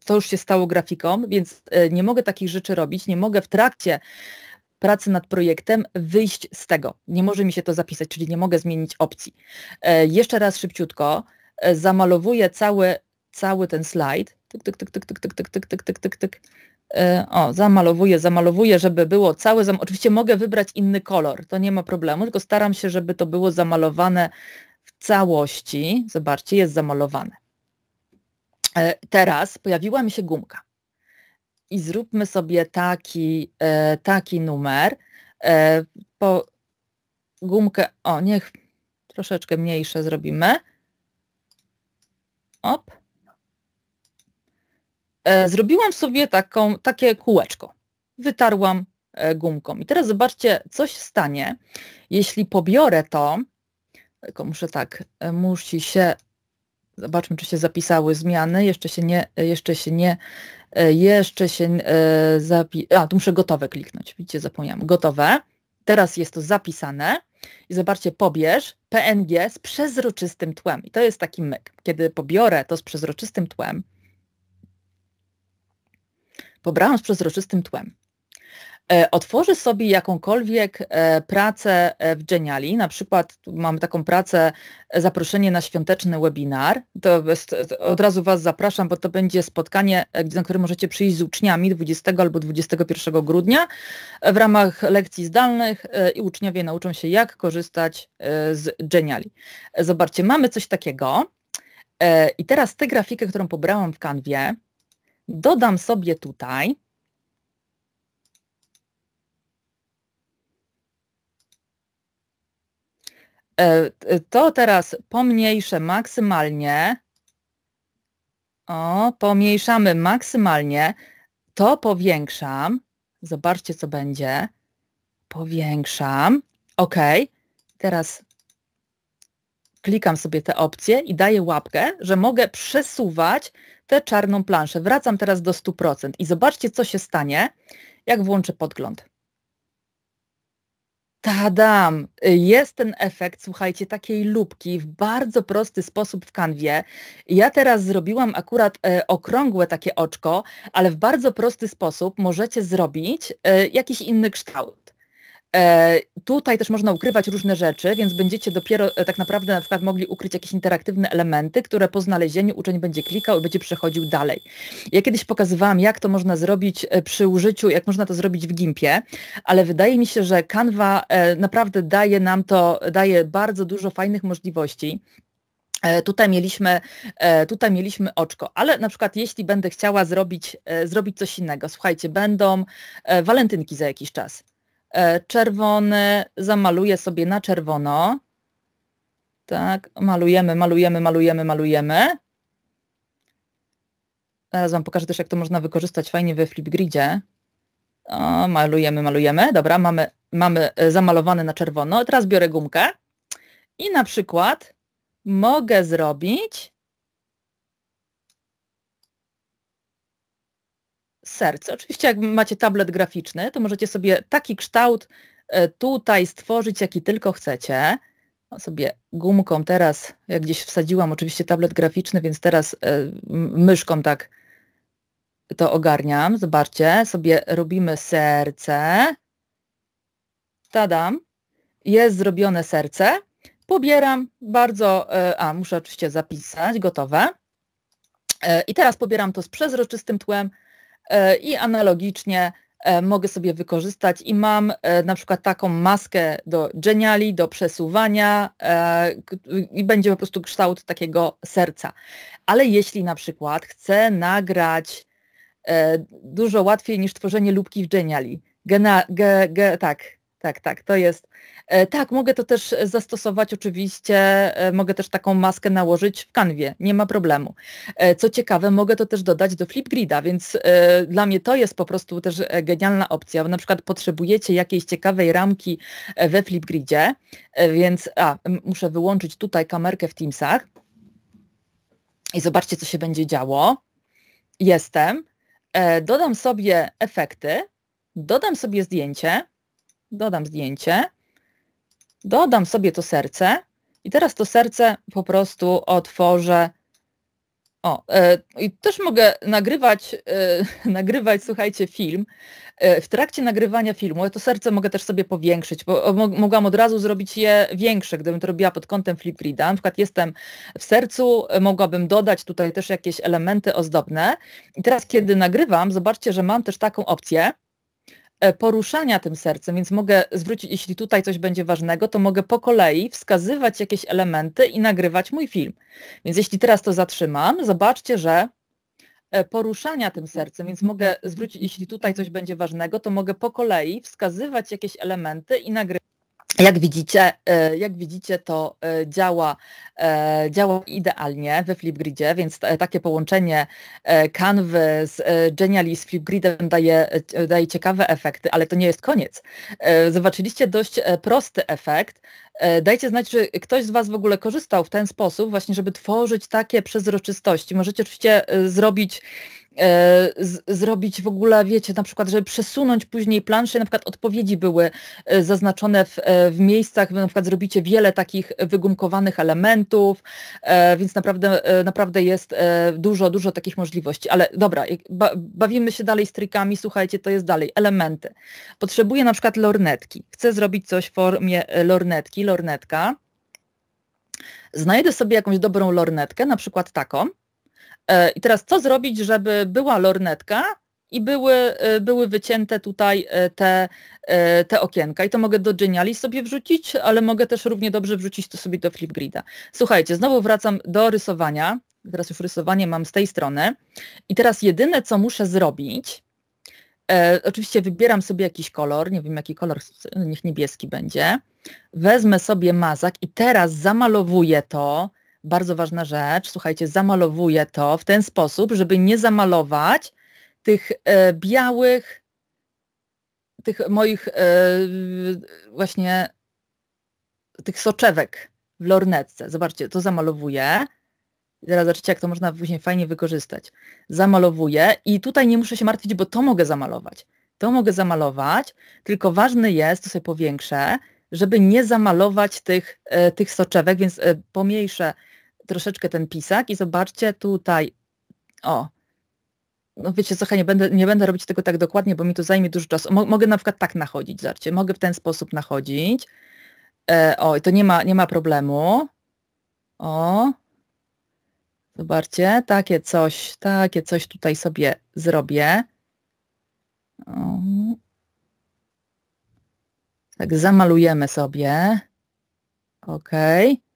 [SPEAKER 2] to już się stało grafiką, więc nie mogę takich rzeczy robić, nie mogę w trakcie pracy nad projektem wyjść z tego. Nie może mi się to zapisać, czyli nie mogę zmienić opcji. Jeszcze raz szybciutko zamalowuję cały, cały ten slajd. Tyk, tyk, tyk, tyk, tyk, tyk, tyk, tyk, tyk, tyk, tyk, tyk. Y, o, zamalowuję, zamalowuję, żeby było całe. Zam... Oczywiście mogę wybrać inny kolor, to nie ma problemu, tylko staram się, żeby to było zamalowane w całości. Zobaczcie, jest zamalowane. E, teraz pojawiła mi się gumka. I zróbmy sobie taki, e, taki numer. E, po gumkę, o, niech troszeczkę mniejsze zrobimy. Op E, zrobiłam sobie taką, takie kółeczko. Wytarłam e, gumką. I teraz zobaczcie, co się stanie, jeśli pobiorę to, tylko muszę tak, e, musi się, zobaczmy, czy się zapisały zmiany, jeszcze się nie, jeszcze się nie, jeszcze się zapisały, zapi... a tu muszę gotowe kliknąć, widzicie, zapomniałam, gotowe, teraz jest to zapisane i zobaczcie, pobierz PNG z przezroczystym tłem i to jest taki myk, kiedy pobiorę to z przezroczystym tłem, pobrałam z przezroczystym tłem. E, otworzy sobie jakąkolwiek e, pracę e, w Geniali, na przykład mamy taką pracę zaproszenie na świąteczny webinar, to jest, od razu Was zapraszam, bo to będzie spotkanie, na które możecie przyjść z uczniami 20 albo 21 grudnia w ramach lekcji zdalnych i uczniowie nauczą się jak korzystać z Geniali. Zobaczcie, mamy coś takiego i teraz tę grafikę, którą pobrałam w kanwie, Dodam sobie tutaj e, e, To teraz pomniejszę maksymalnie. O, pomniejszamy maksymalnie. To powiększam. Zobaczcie, co będzie. Powiększam. OK. Teraz klikam sobie te opcje i daję łapkę, że mogę przesuwać tę czarną planszę. Wracam teraz do 100% i zobaczcie, co się stanie, jak włączę podgląd. Tadam! Jest ten efekt, słuchajcie, takiej lubki w bardzo prosty sposób w kanwie. Ja teraz zrobiłam akurat e, okrągłe takie oczko, ale w bardzo prosty sposób możecie zrobić e, jakiś inny kształt. E, tutaj też można ukrywać różne rzeczy, więc będziecie dopiero e, tak naprawdę na przykład mogli ukryć jakieś interaktywne elementy, które po znalezieniu uczeń będzie klikał i będzie przechodził dalej. Ja kiedyś pokazywałam, jak to można zrobić e, przy użyciu, jak można to zrobić w GIMPie, ale wydaje mi się, że Canva naprawdę daje nam to, daje bardzo dużo fajnych możliwości. Tutaj mieliśmy, tutaj mieliśmy oczko, ale na przykład jeśli będę chciała zrobić, zrobić coś innego, słuchajcie, będą walentynki za jakiś czas E, czerwony zamaluję sobie na czerwono. Tak, malujemy, malujemy, malujemy, malujemy. Teraz Wam pokażę też, jak to można wykorzystać fajnie we Flipgridzie. O, malujemy, malujemy. Dobra, mamy, mamy e, zamalowany na czerwono. Teraz biorę gumkę i na przykład mogę zrobić serce. Oczywiście jak macie tablet graficzny, to możecie sobie taki kształt e, tutaj stworzyć, jaki tylko chcecie. No, sobie gumką teraz, jak gdzieś wsadziłam oczywiście tablet graficzny, więc teraz e, myszką tak to ogarniam. Zobaczcie, sobie robimy serce. Tadam. Jest zrobione serce. Pobieram bardzo, e, a muszę oczywiście zapisać, gotowe. I teraz pobieram to z przezroczystym tłem, E, i analogicznie e, mogę sobie wykorzystać i mam e, na przykład taką maskę do geniali, do przesuwania i będzie po prostu kształt takiego serca. Ale jeśli na przykład chcę nagrać dużo łatwiej niż tworzenie lubki w geniali, Gena, ge, ge, tak, tak, tak, to jest. E, tak, mogę to też e, zastosować oczywiście, e, mogę też taką maskę nałożyć w kanwie, nie ma problemu. Co ciekawe, mogę to też dodać do Flipgrida, więc dla mnie to jest po prostu też genialna opcja. Na przykład potrzebujecie jakiejś ciekawej ramki we Flipgridzie, więc a, muszę wyłączyć tutaj kamerkę w Teamsach i zobaczcie, co się będzie działo. Jestem, dodam sobie efekty, dodam sobie zdjęcie, dodam zdjęcie, dodam sobie to serce i teraz to serce po prostu otworzę. O, e, i też mogę nagrywać, e, nagrywać, słuchajcie, film. E, w trakcie nagrywania filmu to serce mogę też sobie powiększyć, bo mogłam od razu zrobić je większe, gdybym to robiła pod kątem Flipgrida. Na przykład jestem w sercu, mogłabym dodać tutaj też jakieś elementy ozdobne. I teraz, kiedy nagrywam, zobaczcie, że mam też taką opcję, E, poruszania tym sercem, więc mogę zwrócić, jeśli tutaj coś będzie ważnego, to mogę po kolei wskazywać jakieś elementy i nagrywać mój film. Więc jeśli teraz to zatrzymam, zobaczcie, że e, poruszania tym sercem, więc mogę zwrócić, jeśli tutaj coś będzie ważnego, to mogę po kolei wskazywać jakieś elementy i nagrywać. Jak widzicie, e, jak widzicie, to e, działa, e, działa idealnie we Flipgridzie, więc takie połączenie kanwy z Geniali z Flipgridem daje, daje ciekawe efekty, ale to nie jest koniec. Zobaczyliście dość prosty efekt. Dajcie znać, czy ktoś z Was w ogóle korzystał w ten sposób, właśnie żeby tworzyć takie przezroczystości. Możecie oczywiście zrobić E, zrobić w ogóle, wiecie, na przykład, żeby przesunąć później plansze, na przykład odpowiedzi były e, zaznaczone w, e, w miejscach, na przykład zrobicie wiele takich wygumkowanych elementów, więc naprawdę, naprawdę jest dużo, dużo takich możliwości. Ale dobra, bawimy się dalej z trikami, słuchajcie, to jest dalej, elementy. Potrzebuję na przykład lornetki, chcę zrobić coś w formie lornetki, lornetka, znajdę sobie jakąś dobrą lornetkę, na przykład taką, E, I teraz co zrobić, żeby była lornetka i były, e, były wycięte tutaj e, te, te okienka. I to mogę do Geniali sobie wrzucić, ale mogę też równie dobrze wrzucić to sobie do Flipgrida. Słuchajcie, znowu wracam do rysowania. Teraz już rysowanie mam z tej strony. I teraz jedyne, co muszę zrobić, e, oczywiście wybieram sobie jakiś kolor, nie wiem jaki kolor, niech niebieski będzie. Wezmę sobie mazak i teraz zamalowuję to, bardzo ważna rzecz, słuchajcie, zamalowuję to w ten sposób, żeby nie zamalować tych e, białych, tych moich e, właśnie tych soczewek w lornetce. Zobaczcie, to zamalowuję. Zaraz zobaczycie, jak to można później fajnie wykorzystać. Zamalowuję i tutaj nie muszę się martwić, bo to mogę zamalować. To mogę zamalować, tylko ważne jest, to sobie powiększę, żeby nie zamalować tych, e, tych soczewek, więc pomniejsze, troszeczkę ten pisak i zobaczcie tutaj, o, no wiecie co, nie będę, nie będę robić tego tak dokładnie, bo mi to zajmie dużo czasu. mogę na przykład tak nachodzić, zobaczcie, mogę w ten sposób nachodzić. E, o, to nie ma, nie ma problemu. O, zobaczcie, takie coś, takie coś tutaj sobie zrobię. O. Tak zamalujemy sobie. Okej. Okay.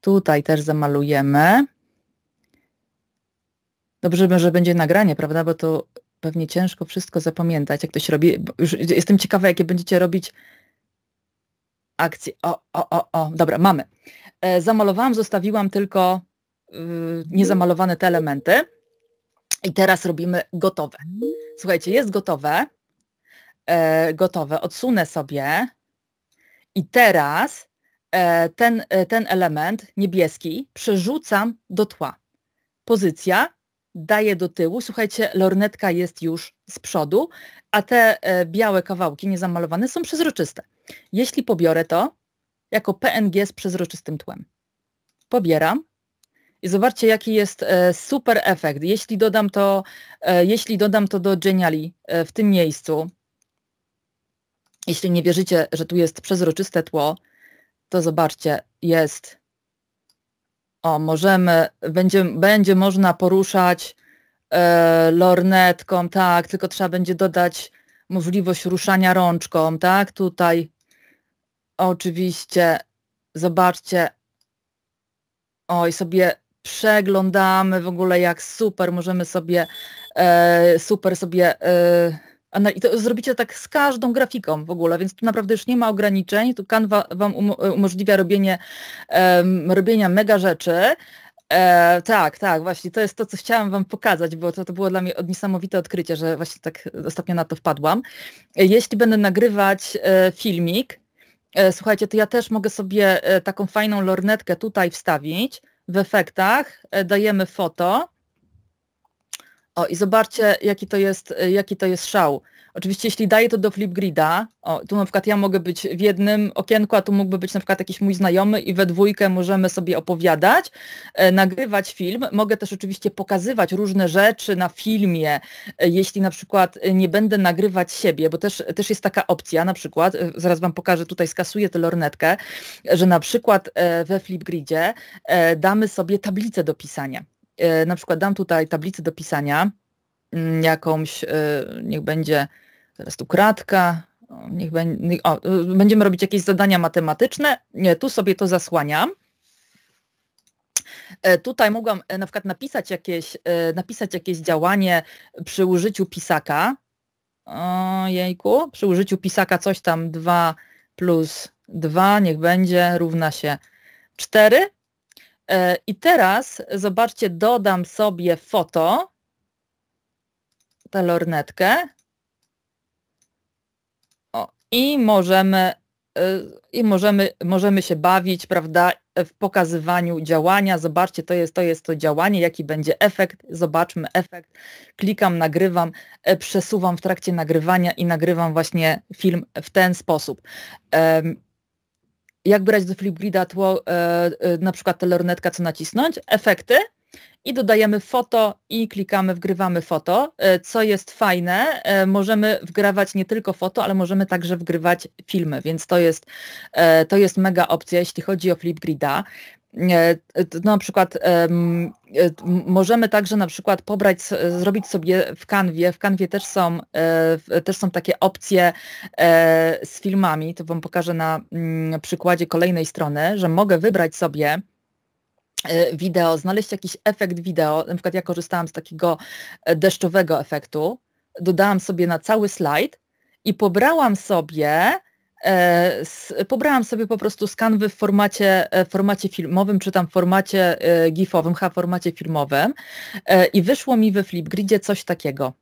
[SPEAKER 2] Tutaj też zamalujemy. Dobrze, że będzie nagranie, prawda, bo to pewnie ciężko wszystko zapamiętać, jak ktoś robi. Już jestem ciekawa, jakie będziecie robić akcje. O, o, o, o, dobra, mamy. E, zamalowałam, zostawiłam tylko y, niezamalowane te elementy i teraz robimy gotowe. Słuchajcie, jest gotowe. E, gotowe, odsunę sobie i teraz E, ten, e, ten element niebieski przerzucam do tła. Pozycja daje do tyłu. Słuchajcie, lornetka jest już z przodu, a te e, białe kawałki niezamalowane są przezroczyste. Jeśli pobiorę to jako PNG z przezroczystym tłem. Pobieram. I zobaczcie, jaki jest super efekt. Jeśli dodam to, jeśli dodam to do Geniali w tym miejscu, jeśli nie wierzycie, że tu jest przezroczyste tło, to zobaczcie, jest. O, możemy, będzie, będzie można poruszać e, lornetką, tak, tylko trzeba będzie dodać możliwość ruszania rączką, tak, tutaj oczywiście, zobaczcie, oj, sobie przeglądamy w ogóle jak super, możemy sobie, e, super sobie e, i to zrobicie tak z każdą grafiką w ogóle, więc tu naprawdę już nie ma ograniczeń. Tu Canva Wam e, umożliwia robienie, um, robienia mega rzeczy. E, tak, tak, właśnie to jest to, co chciałam Wam pokazać, bo to, to było dla mnie niesamowite odkrycie, że właśnie tak ostatnio na to wpadłam. E, jeśli będę nagrywać e, filmik, e, słuchajcie, to ja też mogę sobie e, taką fajną lornetkę tutaj wstawić. W efektach dajemy foto o, i zobaczcie, jaki to jest, e, jaki to jest szał. Oczywiście jeśli daję to do Flipgrida, o, tu na przykład ja mogę być w jednym okienku, a tu mógłby być na przykład jakiś mój znajomy i we dwójkę możemy sobie opowiadać, e, nagrywać film. Mogę też oczywiście pokazywać różne rzeczy na filmie, e, jeśli na przykład e, nie będę nagrywać siebie, bo też, też jest taka opcja, na przykład, e, zaraz Wam pokażę, tutaj skasuję tę lornetkę, że na przykład e, we Flipgridzie damy sobie tablicę do pisania. E, na przykład dam tutaj tablicę do pisania, mm, jakąś, e, niech będzie teraz tu kratka, niech będzie, o, e, będziemy robić jakieś zadania matematyczne, nie, tu sobie to zasłaniam. Tutaj mogłam na przykład napisać jakieś, napisać jakieś działanie przy użyciu pisaka. jejku, przy użyciu pisaka coś tam 2 plus 2, niech będzie, równa się 4. E, I teraz zobaczcie, dodam sobie foto, tę lornetkę. O, I możemy, e, i możemy, możemy się bawić, prawda, w pokazywaniu działania. Zobaczcie, to jest, to jest to działanie, jaki będzie efekt. Zobaczmy efekt. Klikam, nagrywam, e, przesuwam w trakcie nagrywania i nagrywam właśnie film w ten sposób jak brać do flipgrida tło, e, e, na przykład telernetka, co nacisnąć, efekty i dodajemy foto i klikamy, wgrywamy foto. E, co jest fajne, możemy wgrywać nie tylko foto, ale możemy także wgrywać filmy, więc to jest, to jest mega opcja, jeśli chodzi o Flipgrida. E, na przykład e, możemy także na przykład pobrać, zrobić sobie w kanwie, w kanwie też są, e, też są takie opcje z filmami, to Wam pokażę na mm, przykładzie kolejnej strony, że mogę wybrać sobie wideo, znaleźć jakiś efekt wideo, na przykład ja korzystałam z takiego deszczowego efektu, dodałam sobie na cały slajd i pobrałam sobie E, pobrałam sobie po prostu z kanwy w formacie, e, formacie filmowym, czy tam w formacie e, gifowym, ha, formacie filmowym i wyszło mi we Flipgridzie coś takiego.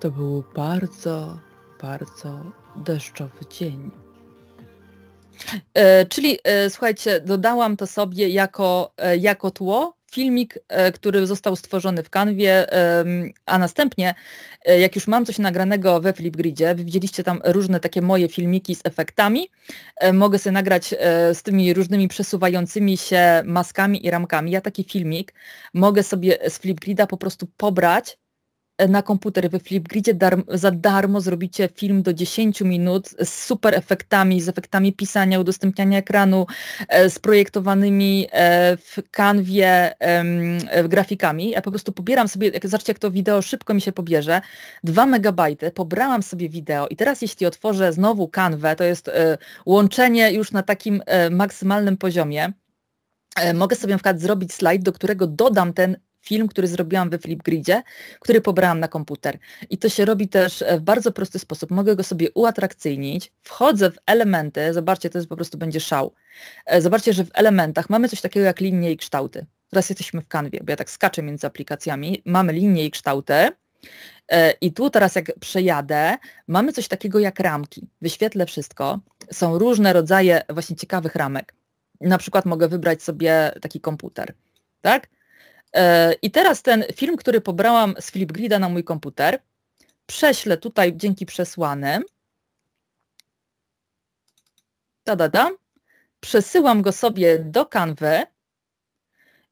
[SPEAKER 2] To był bardzo, bardzo deszczowy dzień. Czyli słuchajcie, dodałam to sobie jako, jako tło filmik, e, który został stworzony w kanwie, a następnie, e, jak już mam coś nagranego we Flipgridzie, widzieliście tam różne takie moje filmiki z efektami, e, mogę sobie nagrać z tymi różnymi przesuwającymi się maskami i ramkami. Ja taki filmik mogę sobie z Flipgrida po prostu pobrać na komputer we Flipgridzie darm, za darmo zrobicie film do 10 minut z super efektami, z efektami pisania, udostępniania ekranu, e, z projektowanymi e, w kanwie e, grafikami. Ja po prostu pobieram sobie, jak, zobaczcie jak to wideo szybko mi się pobierze, 2 megabajty, pobrałam sobie wideo i teraz jeśli otworzę znowu kanwę, to jest łączenie już na takim maksymalnym poziomie, mogę sobie na przykład zrobić slajd, do którego dodam ten film, który zrobiłam we Flipgridzie, który pobrałam na komputer. I to się robi też e, w bardzo prosty sposób. Mogę go sobie uatrakcyjnić, wchodzę w elementy, zobaczcie, to jest po prostu będzie szał. E, zobaczcie, że w elementach mamy coś takiego jak linie i kształty. Teraz jesteśmy w kanwie, bo ja tak skaczę między aplikacjami. Mamy linie i kształty. E, I tu teraz jak przejadę, mamy coś takiego jak ramki. Wyświetlę wszystko. Są różne rodzaje właśnie ciekawych ramek. Na przykład mogę wybrać sobie taki komputer, tak? E, I teraz ten film, który pobrałam z Flipgrida na mój komputer, prześlę tutaj dzięki przesłanym. Da, da, da. Przesyłam go sobie do kanwy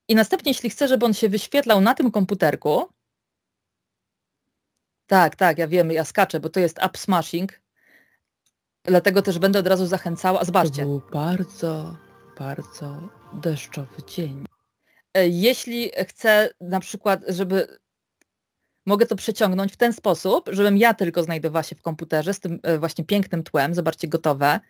[SPEAKER 2] i następnie, jeśli chcę, żeby on się wyświetlał na tym komputerku, tak, tak, ja wiem, ja skaczę, bo to jest up smashing, dlatego też będę od razu zachęcała. Zobaczcie. To był bardzo, bardzo deszczowy dzień. E, jeśli chcę na przykład, żeby mogę to przeciągnąć w ten sposób, żebym ja tylko znajdowała się w komputerze z tym e, właśnie pięknym tłem, zobaczcie, gotowe.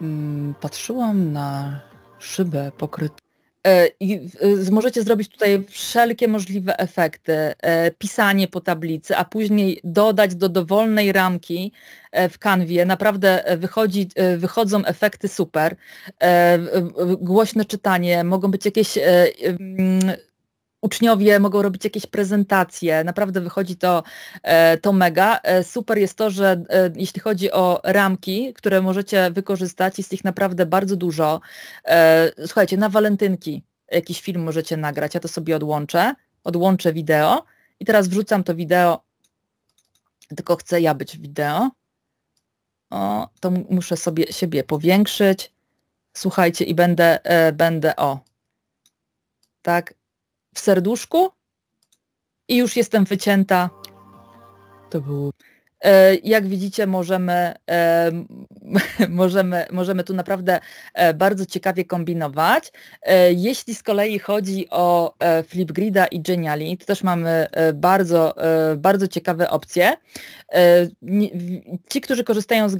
[SPEAKER 2] Mm, patrzyłam na szybę pokrytą E, I e, możecie zrobić tutaj wszelkie możliwe efekty, e, pisanie po tablicy, a później dodać do dowolnej ramki w kanwie. Naprawdę wychodzi, wychodzą efekty super. Głośne czytanie, mogą być jakieś uczniowie mogą robić jakieś prezentacje, naprawdę wychodzi to, e, to mega. E, super jest to, że e, jeśli chodzi o ramki, które możecie wykorzystać, jest ich naprawdę bardzo dużo. Słuchajcie, na walentynki jakiś film możecie nagrać, ja to sobie odłączę, odłączę wideo i teraz wrzucam to wideo, tylko chcę ja być wideo. O, to muszę sobie siebie powiększyć. Słuchajcie i będę, będę o. Tak, w serduszku i już jestem wycięta. To E, jak widzicie, możemy, możemy, możemy tu naprawdę e, bardzo ciekawie kombinować. E, jeśli z kolei chodzi o Flipgrida i Geniali, to też mamy bardzo, bardzo ciekawe opcje. Ci, którzy korzystają z,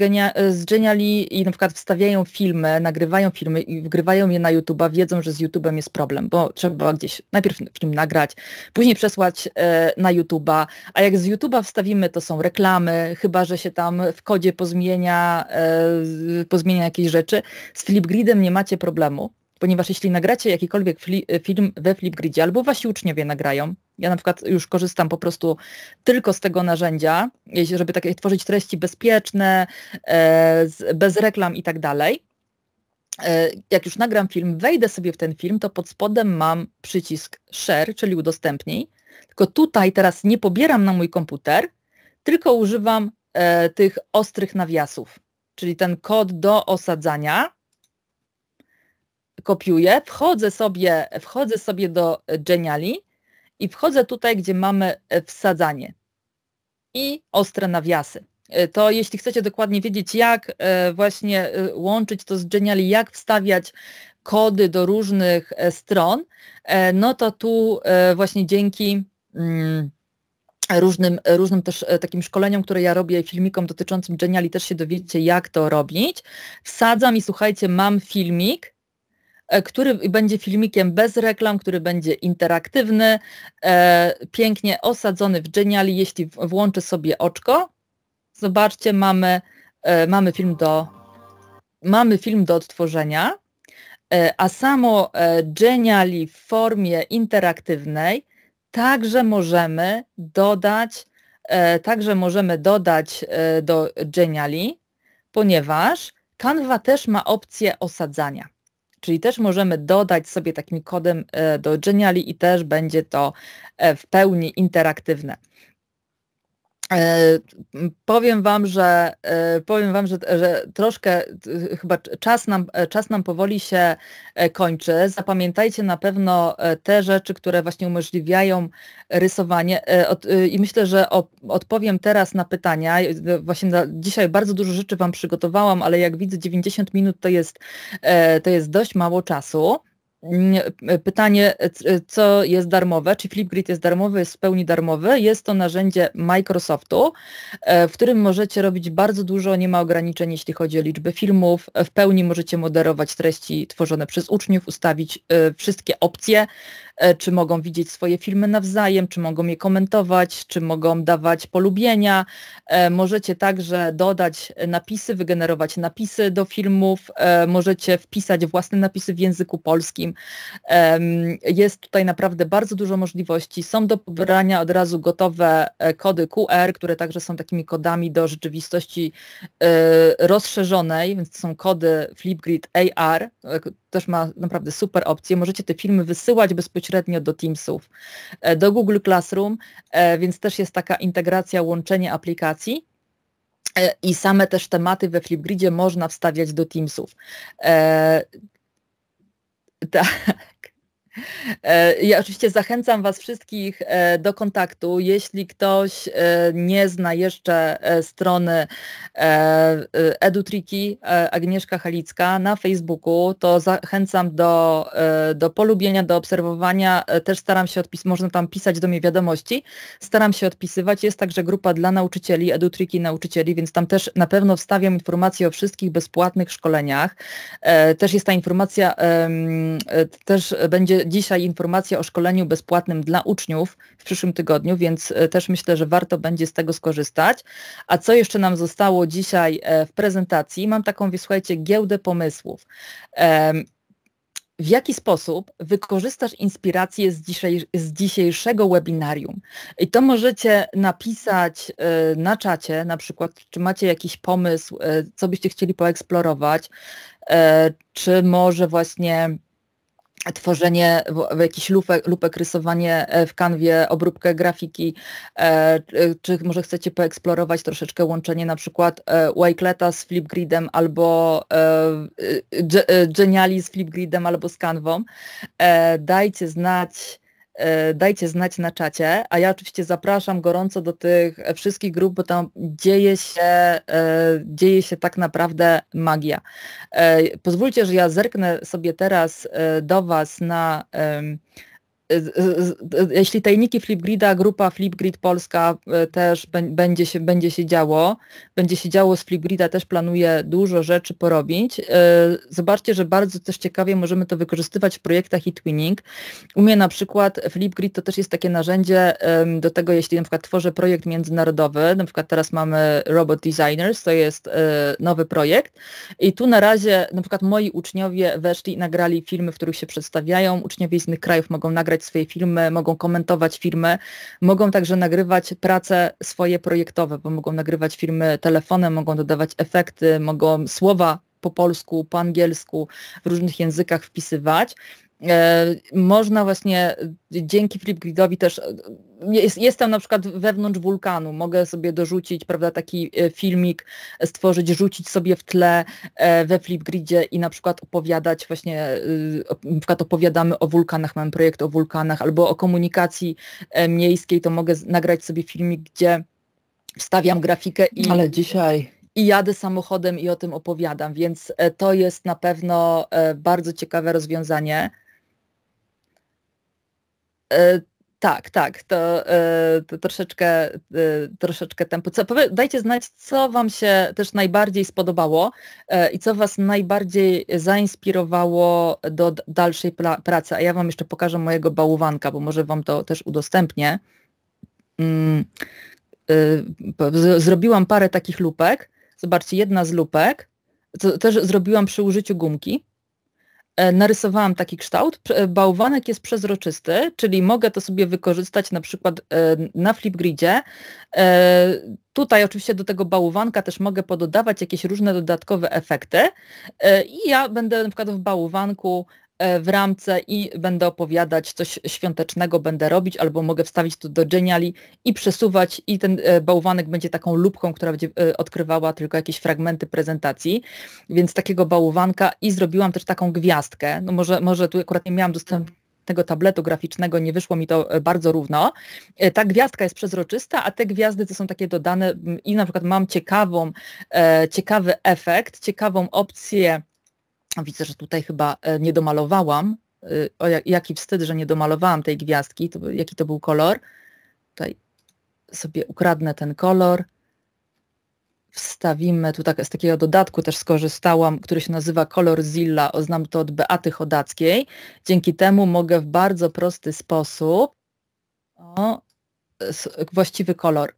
[SPEAKER 2] Geniali i na przykład wstawiają filmy, nagrywają filmy i wgrywają je na YouTube'a, wiedzą, że z YouTube'em jest problem, bo trzeba gdzieś najpierw film nagrać, później przesłać na YouTube'a, a jak z YouTube'a wstawimy, to są reklamy, mamy, chyba że się tam w kodzie pozmienia, e, pozmienia jakieś rzeczy. Z Flipgridem nie macie problemu, ponieważ jeśli nagracie jakikolwiek fli, e, film we Flipgridzie, albo wasi uczniowie nagrają, ja na przykład już korzystam po prostu tylko z tego narzędzia, żeby takie tworzyć treści bezpieczne, e, z, bez reklam i tak dalej, e, jak już nagram film, wejdę sobie w ten film, to pod spodem mam przycisk share, czyli udostępnij. Tylko tutaj teraz nie pobieram na mój komputer, tylko używam e, tych ostrych nawiasów, czyli ten kod do osadzania kopiuję, wchodzę sobie, wchodzę sobie do Geniali i wchodzę tutaj, gdzie mamy e, wsadzanie i ostre nawiasy. E, to jeśli chcecie dokładnie wiedzieć, jak e, właśnie łączyć to z Geniali, jak wstawiać kody do różnych stron, no to tu właśnie dzięki mm, różnym, różnym też e, takim szkoleniom, które ja robię, filmikom dotyczącym Geniali, też się dowiecie, jak to robić. Wsadzam i słuchajcie, mam filmik, e, który będzie filmikiem bez reklam, który będzie interaktywny, e, pięknie osadzony w Geniali. Jeśli włączę sobie oczko, zobaczcie, mamy, mamy film do mamy film do odtworzenia, a samo Geniali w formie interaktywnej Także możemy dodać, e, także możemy dodać e, do Geniali, ponieważ Canva też ma opcję osadzania. Czyli też możemy dodać sobie takim kodem e, do Geniali i też będzie to w pełni interaktywne. E, powiem wam, że e, powiem wam, że, że troszkę e, chyba czas nam, czas nam powoli się kończy. Zapamiętajcie na pewno te rzeczy, które właśnie umożliwiają rysowanie. I myślę, że odpowiem teraz na pytania. Właśnie na, dzisiaj bardzo dużo rzeczy wam przygotowałam, ale jak widzę 90 minut to jest, to jest dość mało czasu. E, pytanie, e, e, co jest darmowe, czy Flipgrid jest darmowy, jest w pełni darmowy. Jest to narzędzie Microsoftu, w którym możecie robić bardzo dużo, nie ma ograniczeń, jeśli chodzi o liczbę filmów. W pełni możecie moderować treści tworzone przez uczniów, ustawić wszystkie opcje, E, czy mogą widzieć swoje filmy nawzajem, czy mogą je komentować, czy mogą dawać polubienia. E, możecie także dodać napisy, wygenerować napisy do filmów, e, możecie wpisać własne napisy w języku polskim. Jest tutaj naprawdę bardzo dużo możliwości. Są do pobrania od razu gotowe kody QR, które także są takimi kodami do rzeczywistości rozszerzonej, więc to są kody Flipgrid AR, też ma naprawdę super opcje. Możecie te filmy wysyłać bezpośrednio do Teamsów, e, do Google Classroom, e, więc też jest taka integracja, łączenie aplikacji. E, I same też tematy we Flipgridzie można wstawiać do Teamsów. Tak. E, ja oczywiście zachęcam Was wszystkich e, do kontaktu. Jeśli ktoś e, nie zna jeszcze strony Edutriki Agnieszka Halicka na Facebooku, to zachęcam do, do polubienia, do obserwowania. Też staram się odpisać. można tam pisać do mnie wiadomości. Staram się odpisywać. Jest także grupa dla nauczycieli, Edutriki nauczycieli, więc tam też na pewno wstawiam informacje o wszystkich bezpłatnych szkoleniach. Też jest ta informacja, też będzie dzisiaj informacja o szkoleniu bezpłatnym dla uczniów w przyszłym tygodniu, więc e, też myślę, że warto będzie z tego skorzystać. A co jeszcze nam zostało dzisiaj e, w prezentacji? Mam taką, słuchajcie, giełdę pomysłów w jaki sposób wykorzystasz inspirację z, z, dzisiejszego webinarium. I to możecie napisać e, na czacie, na przykład, czy macie jakiś pomysł, co byście chcieli poeksplorować, czy może właśnie tworzenie jakiś lupek, lupek, rysowanie e, w kanwie, obróbkę grafiki, e, czy może chcecie poeksplorować troszeczkę łączenie na przykład e, Wakeleta z Flipgridem albo Geniali z Flipgridem albo z kanwą. Dajcie znać, E, dajcie znać na czacie, a ja oczywiście zapraszam gorąco do tych e, wszystkich grup, bo tam dzieje się, e, dzieje się tak naprawdę magia. Pozwólcie, że ja zerknę sobie teraz do Was na jeśli tajniki Flipgrida, grupa Flipgrid Polska e, też będzie się, będzie się działo, będzie się działo z Flipgrida, też planuje dużo rzeczy porobić. E, zobaczcie, że bardzo też ciekawie możemy to wykorzystywać w projektach i twinning. U mnie na przykład Flipgrid to też jest takie narzędzie do tego, jeśli na przykład tworzę projekt międzynarodowy, na przykład teraz mamy Robot Designers, to jest e, nowy projekt i tu na razie na przykład moi uczniowie weszli i nagrali filmy, w których się przedstawiają, uczniowie z innych krajów mogą nagrać nagrywać swoje filmy, mogą komentować filmy, mogą także nagrywać prace swoje projektowe, bo mogą nagrywać filmy telefonem, mogą dodawać efekty, mogą słowa po polsku, po angielsku, w różnych językach wpisywać. E, można właśnie e, dzięki Flipgridowi też, e, jest, jestem na przykład wewnątrz wulkanu, mogę sobie dorzucić prawda, taki filmik, stworzyć, rzucić sobie w tle we Flipgridzie i na przykład opowiadać właśnie, na przykład opowiadamy o wulkanach, mam projekt o wulkanach albo o komunikacji miejskiej, to mogę nagrać sobie filmik, gdzie wstawiam grafikę i... Ale dzisiaj i jadę samochodem i o tym opowiadam, więc to jest na pewno bardzo ciekawe rozwiązanie. E, tak, tak, to, e, to troszeczkę, e, troszeczkę tempo. Co, powie, dajcie znać, co Wam się też najbardziej spodobało i co Was najbardziej zainspirowało do dalszej pra pracy. A ja Wam jeszcze pokażę mojego bałwanka, bo może Wam to też udostępnię. Mm, zrobiłam parę takich lupek. Zobaczcie, jedna z lupek, co też zrobiłam przy użyciu gumki. E, narysowałam taki kształt. E, bałwanek jest przezroczysty, czyli mogę to sobie wykorzystać na przykład e, na Flipgridzie. Tutaj oczywiście do tego bałwanka też mogę pododawać jakieś różne dodatkowe efekty i ja będę na przykład w bałwanku E, w ramce i będę opowiadać coś świątecznego, będę robić, albo mogę wstawić tu do Geniali i przesuwać i ten e, bałwanek będzie taką lubką, która będzie e, odkrywała tylko jakieś fragmenty prezentacji, więc takiego bałwanka i zrobiłam też taką gwiazdkę, no może, może tu akurat nie miałam dostępu tego tabletu graficznego nie wyszło mi to bardzo równo. Ta gwiazdka jest przezroczysta, a te gwiazdy to są takie dodane i na przykład mam ciekawą, ciekawy efekt, ciekawą opcję no, widzę, że tutaj chyba e, nie domalowałam. E, o, jaki wstyd, że nie domalowałam tej gwiazdki, to, jaki to był kolor. Tutaj sobie ukradnę ten kolor. Wstawimy, tu tak, z takiego dodatku też skorzystałam, który się nazywa Kolor Zilla, oznam to od Beaty Chodackiej. Dzięki temu mogę w bardzo prosty sposób o, właściwy kolor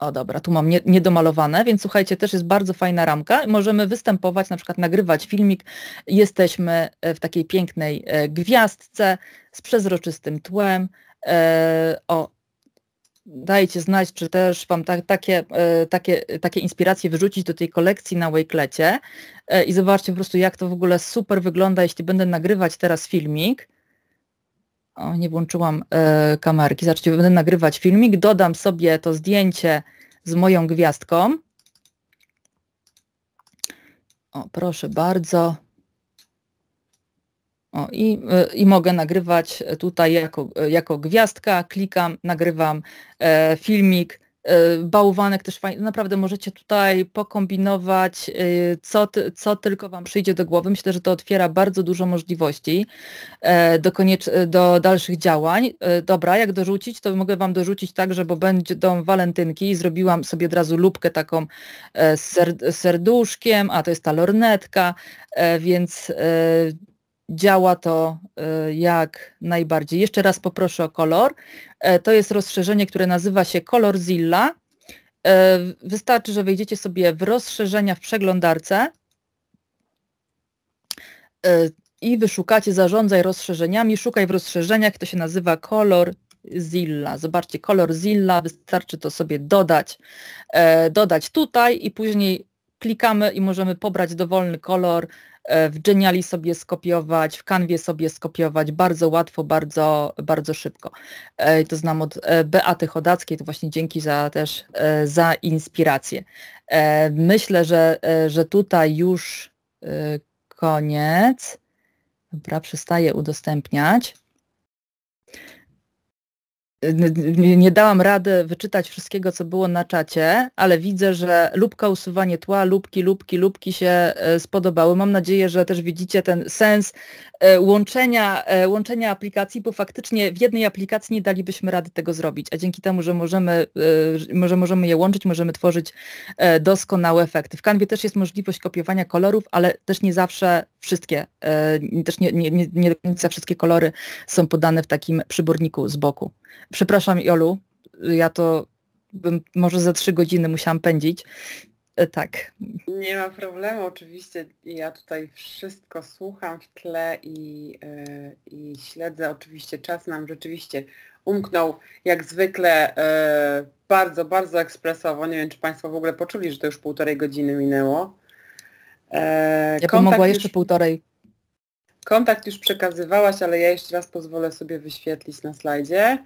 [SPEAKER 2] o dobra, tu mam nie, niedomalowane, więc słuchajcie, też jest bardzo fajna ramka. Możemy występować, na przykład nagrywać filmik. Jesteśmy e, w takiej pięknej e, gwiazdce z przezroczystym tłem. E, o, dajcie znać, czy też Wam ta, takie, takie, takie inspiracje wyrzucić do tej kolekcji na Wakelecie i zobaczcie po prostu, jak to w ogóle super wygląda, jeśli będę nagrywać teraz filmik o, nie włączyłam y, kamerki. zacznijmy, będę nagrywać filmik. Dodam sobie to zdjęcie z moją gwiazdką. O, proszę bardzo. O, i, e, I mogę nagrywać tutaj jako, e, jako gwiazdka. Klikam, nagrywam e, filmik Y, bałwanek też fajnie. Naprawdę możecie tutaj pokombinować, y, co, co tylko Wam przyjdzie do głowy. Myślę, że to otwiera bardzo dużo możliwości e, do, koniecz- do dalszych działań. E, dobra, jak dorzucić, to mogę Wam dorzucić także, bo będą walentynki i zrobiłam sobie od razu lubkę taką z e, serduszkiem, a to jest ta lornetka, więc działa to y, jak najbardziej. Jeszcze raz poproszę o kolor. E, to jest rozszerzenie, które nazywa się Colorzilla. E, wystarczy, że wejdziecie sobie w rozszerzenia w przeglądarce e, i wyszukacie zarządzaj rozszerzeniami. Szukaj w rozszerzeniach, to się nazywa Colorzilla. Zobaczcie, Colorzilla, wystarczy to sobie dodać, dodać tutaj i później klikamy i możemy pobrać dowolny kolor w Geniali sobie skopiować, w Canwie sobie skopiować, bardzo łatwo, bardzo, bardzo szybko. E, to znam od e, Beaty Chodackiej, to właśnie dzięki za też e, za inspirację. Myślę, że, że tutaj już koniec. Dobra, przestaję udostępniać nie dałam rady wyczytać wszystkiego, co było na czacie, ale widzę, że lubka usuwanie tła, lubki, lubki, lubki się e, spodobały. Mam nadzieję, że też widzicie ten sens e, łączenia, e, łączenia aplikacji, bo faktycznie w jednej aplikacji nie dalibyśmy rady tego zrobić, a dzięki temu, że możemy, że możemy je łączyć, możemy tworzyć doskonałe efekty. W kanwie też jest możliwość kopiowania kolorów, ale też nie zawsze wszystkie, też nie, nie, nie, nie do końca wszystkie kolory są podane w takim przyborniku z boku. Przepraszam, Jolu, ja to bym może za trzy godziny musiałam pędzić. E, tak.
[SPEAKER 1] Nie ma problemu, oczywiście. Ja tutaj wszystko słucham w tle i, e, i śledzę. Oczywiście czas nam rzeczywiście umknął jak zwykle e, bardzo, bardzo ekspresowo. Nie wiem, czy Państwo w ogóle poczuli, że to już półtorej godziny minęło. Kontakt ja bym mogła jeszcze półtorej. Kontakt już przekazywałaś, ale ja jeszcze raz pozwolę sobie wyświetlić na slajdzie.